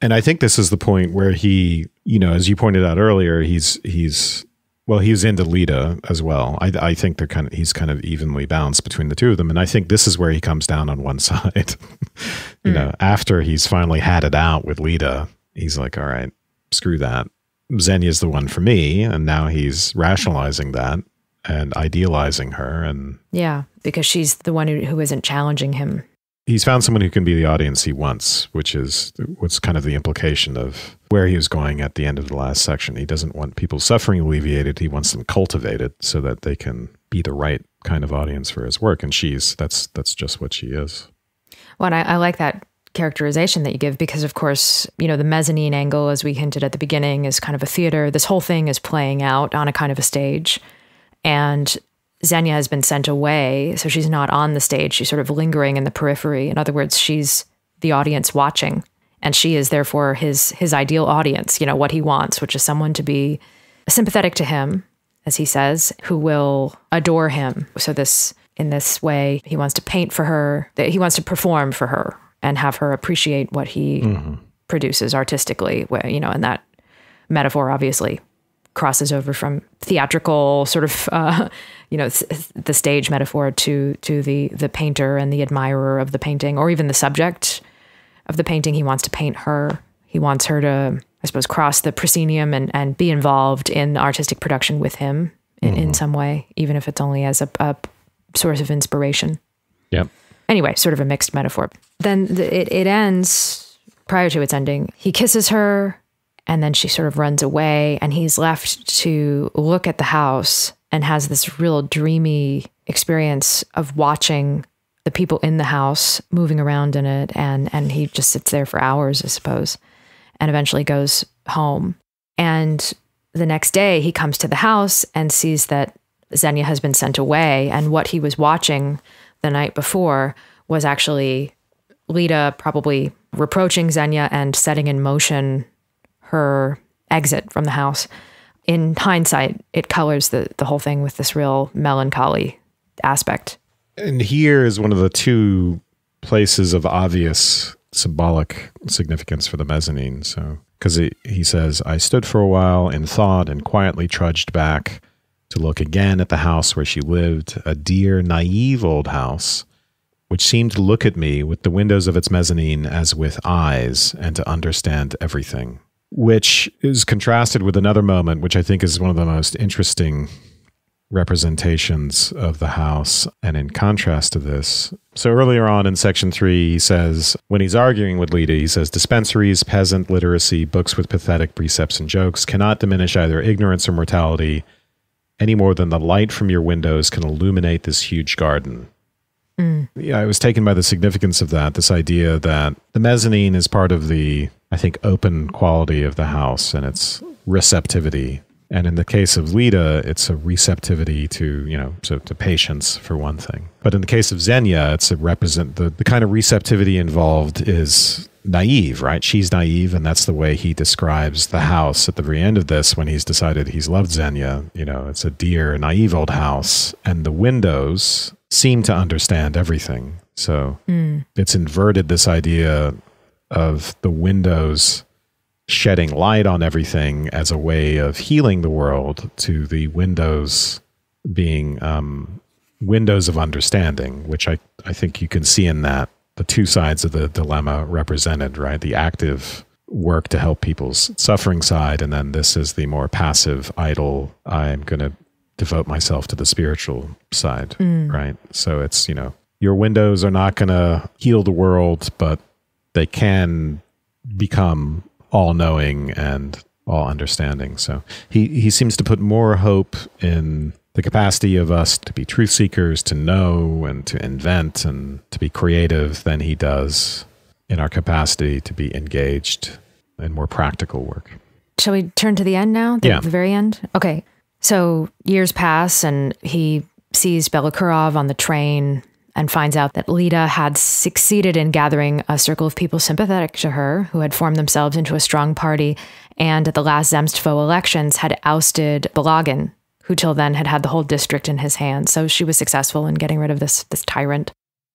And I think this is the point where he, you know, as you pointed out earlier, he's he's well, he's into Lita as well. I, I think they're kind of he's kind of evenly balanced between the two of them, and I think this is where he comes down on one side. you mm. know, hmm. after he's finally had it out with Lita, he's like, "All right, screw that. Xenia's the one for me," and now he's rationalizing that and idealizing her, and yeah, because she's the one who, who isn't challenging him he's found someone who can be the audience he wants, which is what's kind of the implication of where he was going at the end of the last section. He doesn't want people suffering alleviated. He wants them cultivated so that they can be the right kind of audience for his work. And she's that's that's just what she is. Well, I, I like that characterization that you give because of course you know the mezzanine angle as we hinted at the beginning is kind of a theater this whole thing is playing out on a kind of a stage and Xenia has been sent away, so she's not on the stage. She's sort of lingering in the periphery. In other words, she's the audience watching, and she is therefore his his ideal audience. You know what he wants, which is someone to be sympathetic to him, as he says, who will adore him. So this in this way, he wants to paint for her. He wants to perform for her and have her appreciate what he mm -hmm. produces artistically. You know, and that metaphor obviously crosses over from theatrical sort of uh, you know the stage metaphor to to the the painter and the admirer of the painting or even the subject of the painting he wants to paint her he wants her to i suppose cross the proscenium and and be involved in artistic production with him in, mm. in mm-hmm. some way even if it's only as a, a source of inspiration yeah anyway sort of a mixed metaphor then the, it, it ends prior to its ending he kisses her and then she sort of runs away, and he's left to look at the house and has this real dreamy experience of watching the people in the house moving around in it and and he just sits there for hours I suppose and eventually goes home and the next day he comes to the house and sees that Xenia has been sent away and what he was watching the night before was actually Lita probably reproaching Xenia and setting in motion her exit from the house. In hindsight, it colors the, the whole thing with this real melancholy aspect. And here is one of the two places of obvious symbolic significance for the mezzanine. So, because he says, I stood for a while in thought and quietly trudged back to look again at the house where she lived, a dear, naive old house, which seemed to look at me with the windows of its mezzanine as with eyes and to understand everything which is contrasted with another moment, which I think is one of the most interesting representations of the house. And in contrast to this, so earlier on in section three, he says, when he's arguing with Lita, he says, dispensaries, peasant literacy, books with pathetic precepts and jokes cannot diminish either ignorance or mortality any more than the light from your windows can illuminate this huge garden. Mm. Yeah, I was taken by the significance of that, this idea that the mezzanine is part of the I think, open quality of the house and its receptivity. And in the case of Lita, it's a receptivity to, you know, so to patience for one thing. But in the case of Xenia, it's a represent the, the kind of receptivity involved is naive, right? She's naive, and that's the way he describes the house at the very end of this when he's decided he's loved Xenia. You know, it's a dear, naive old house, and the windows seem to understand everything. So mm. it's inverted this idea of the windows shedding light on everything as a way of healing the world to the windows being um, windows of understanding, which I, I think you can see in that the two sides of the dilemma represented, right? The active work to help people's suffering side, and then this is the more passive, idle, I'm going to devote myself to the spiritual side, mm. right? So it's, you know, your windows are not going to heal the world, but they can become all knowing and all understanding. So he, he seems to put more hope in the capacity of us to be truth seekers, to know and to invent and to be creative than he does in our capacity to be engaged in more practical work. Shall we turn to the end now? The, yeah. the very end? Okay. So years pass and he sees Belakurov on the train and finds out that Lita had succeeded in gathering a circle of people sympathetic to her who had formed themselves into a strong party and at the last Zemstvo elections had ousted Balagan, who till then had had the whole district in his hands. So she was successful in getting rid of this, this tyrant.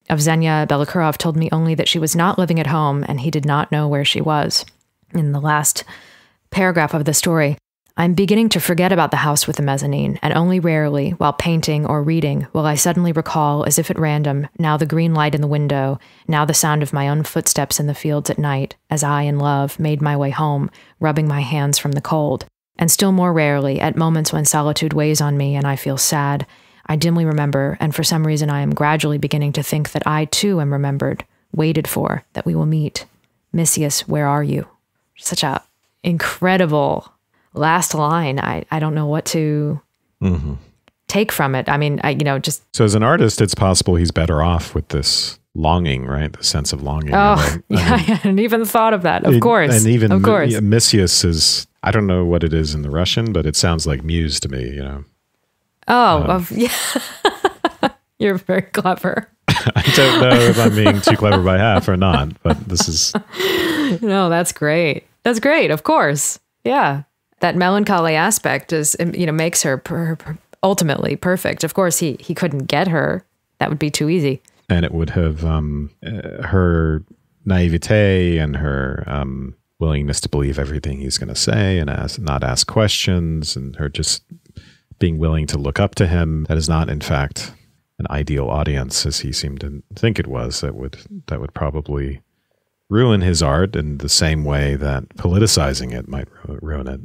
Evzenia Belikurov told me only that she was not living at home and he did not know where she was. In the last paragraph of the story, I'm beginning to forget about the house with the mezzanine, and only rarely, while painting or reading, will I suddenly recall, as if at random, now the green light in the window, now the sound of my own footsteps in the fields at night, as I, in love, made my way home, rubbing my hands from the cold. And still more rarely, at moments when solitude weighs on me and I feel sad, I dimly remember, and for some reason I am gradually beginning to think that I too am remembered, waited for, that we will meet. Missius, where are you? Such a incredible last line, I, I don't know what to mm-hmm. take from it. I mean, I, you know, just. So as an artist, it's possible he's better off with this longing, right? The sense of longing. Oh, yeah, I hadn't even thought of that. Of it, course. And even of course. Misius is, I don't know what it is in the Russian, but it sounds like muse to me, you know. Oh, um, of, yeah. You're very clever. I don't know if I'm being too clever by half or not, but this is. No, that's great. That's great. Of course. Yeah that melancholy aspect is um, you know makes her per, per, ultimately perfect. Of course, he he couldn't get her; that would be too easy. And it would have um, uh, her naivete and her um, willingness to believe everything he's going to say and ask, not ask questions, and her just being willing to look up to him. That is not, in fact, an ideal audience as he seemed to think it was. That would that would probably ruin his art in the same way that politicizing it might ruin it.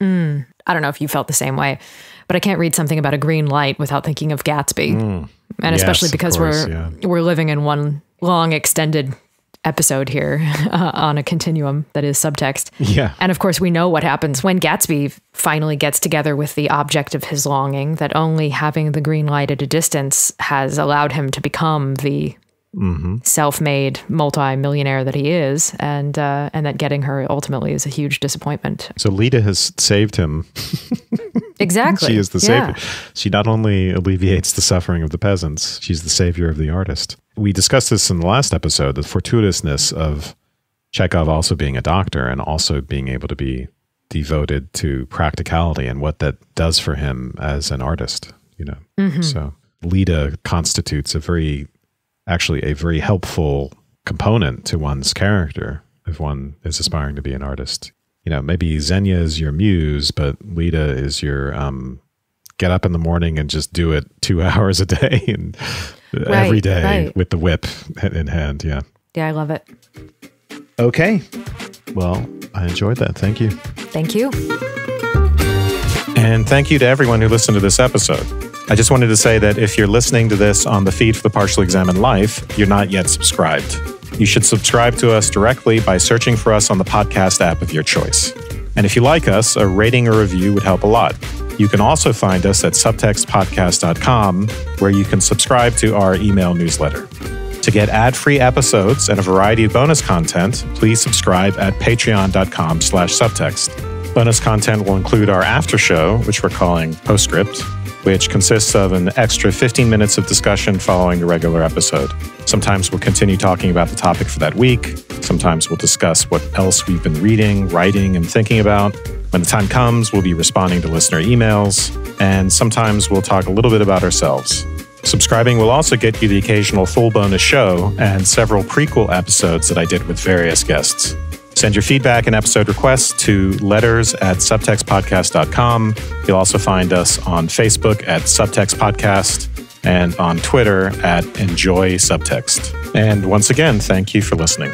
Mm. I don't know if you felt the same way, but I can't read something about a green light without thinking of Gatsby. Mm. And yes, especially because course, we're yeah. we're living in one long extended episode here uh, on a continuum that is subtext. Yeah. And of course, we know what happens when Gatsby finally gets together with the object of his longing that only having the green light at a distance has allowed him to become the mm-hmm. self-made multi-millionaire that he is, and uh, and that getting her ultimately is a huge disappointment. So Lita has saved him. exactly, she is the savior. Yeah. She not only alleviates the suffering of the peasants, she's the savior of the artist. We discussed this in the last episode: the fortuitousness of Chekhov also being a doctor and also being able to be devoted to practicality and what that does for him as an artist. You know, mm-hmm. so. Lita constitutes a very actually a very helpful component to one's character if one is aspiring to be an artist. You know, maybe Xenia is your muse, but Lita is your um, get up in the morning and just do it two hours a day and right, every day right. with the whip in hand. Yeah. Yeah, I love it. Okay. Well, I enjoyed that. Thank you. Thank you. And thank you to everyone who listened to this episode. I just wanted to say that if you're listening to this on the feed for the Partially Examined Life, you're not yet subscribed. You should subscribe to us directly by searching for us on the podcast app of your choice. And if you like us, a rating or review would help a lot. You can also find us at subtextpodcast.com, where you can subscribe to our email newsletter. To get ad-free episodes and a variety of bonus content, please subscribe at patreon.com slash subtext. Bonus content will include our after show, which we're calling Postscript, which consists of an extra 15 minutes of discussion following a regular episode. Sometimes we'll continue talking about the topic for that week. Sometimes we'll discuss what else we've been reading, writing, and thinking about. When the time comes, we'll be responding to listener emails, and sometimes we'll talk a little bit about ourselves. Subscribing will also get you the occasional full bonus show and several prequel episodes that I did with various guests. Send your feedback and episode requests to letters at subtextpodcast.com. You'll also find us on Facebook at Subtext Podcast and on Twitter at Enjoy Subtext. And once again, thank you for listening.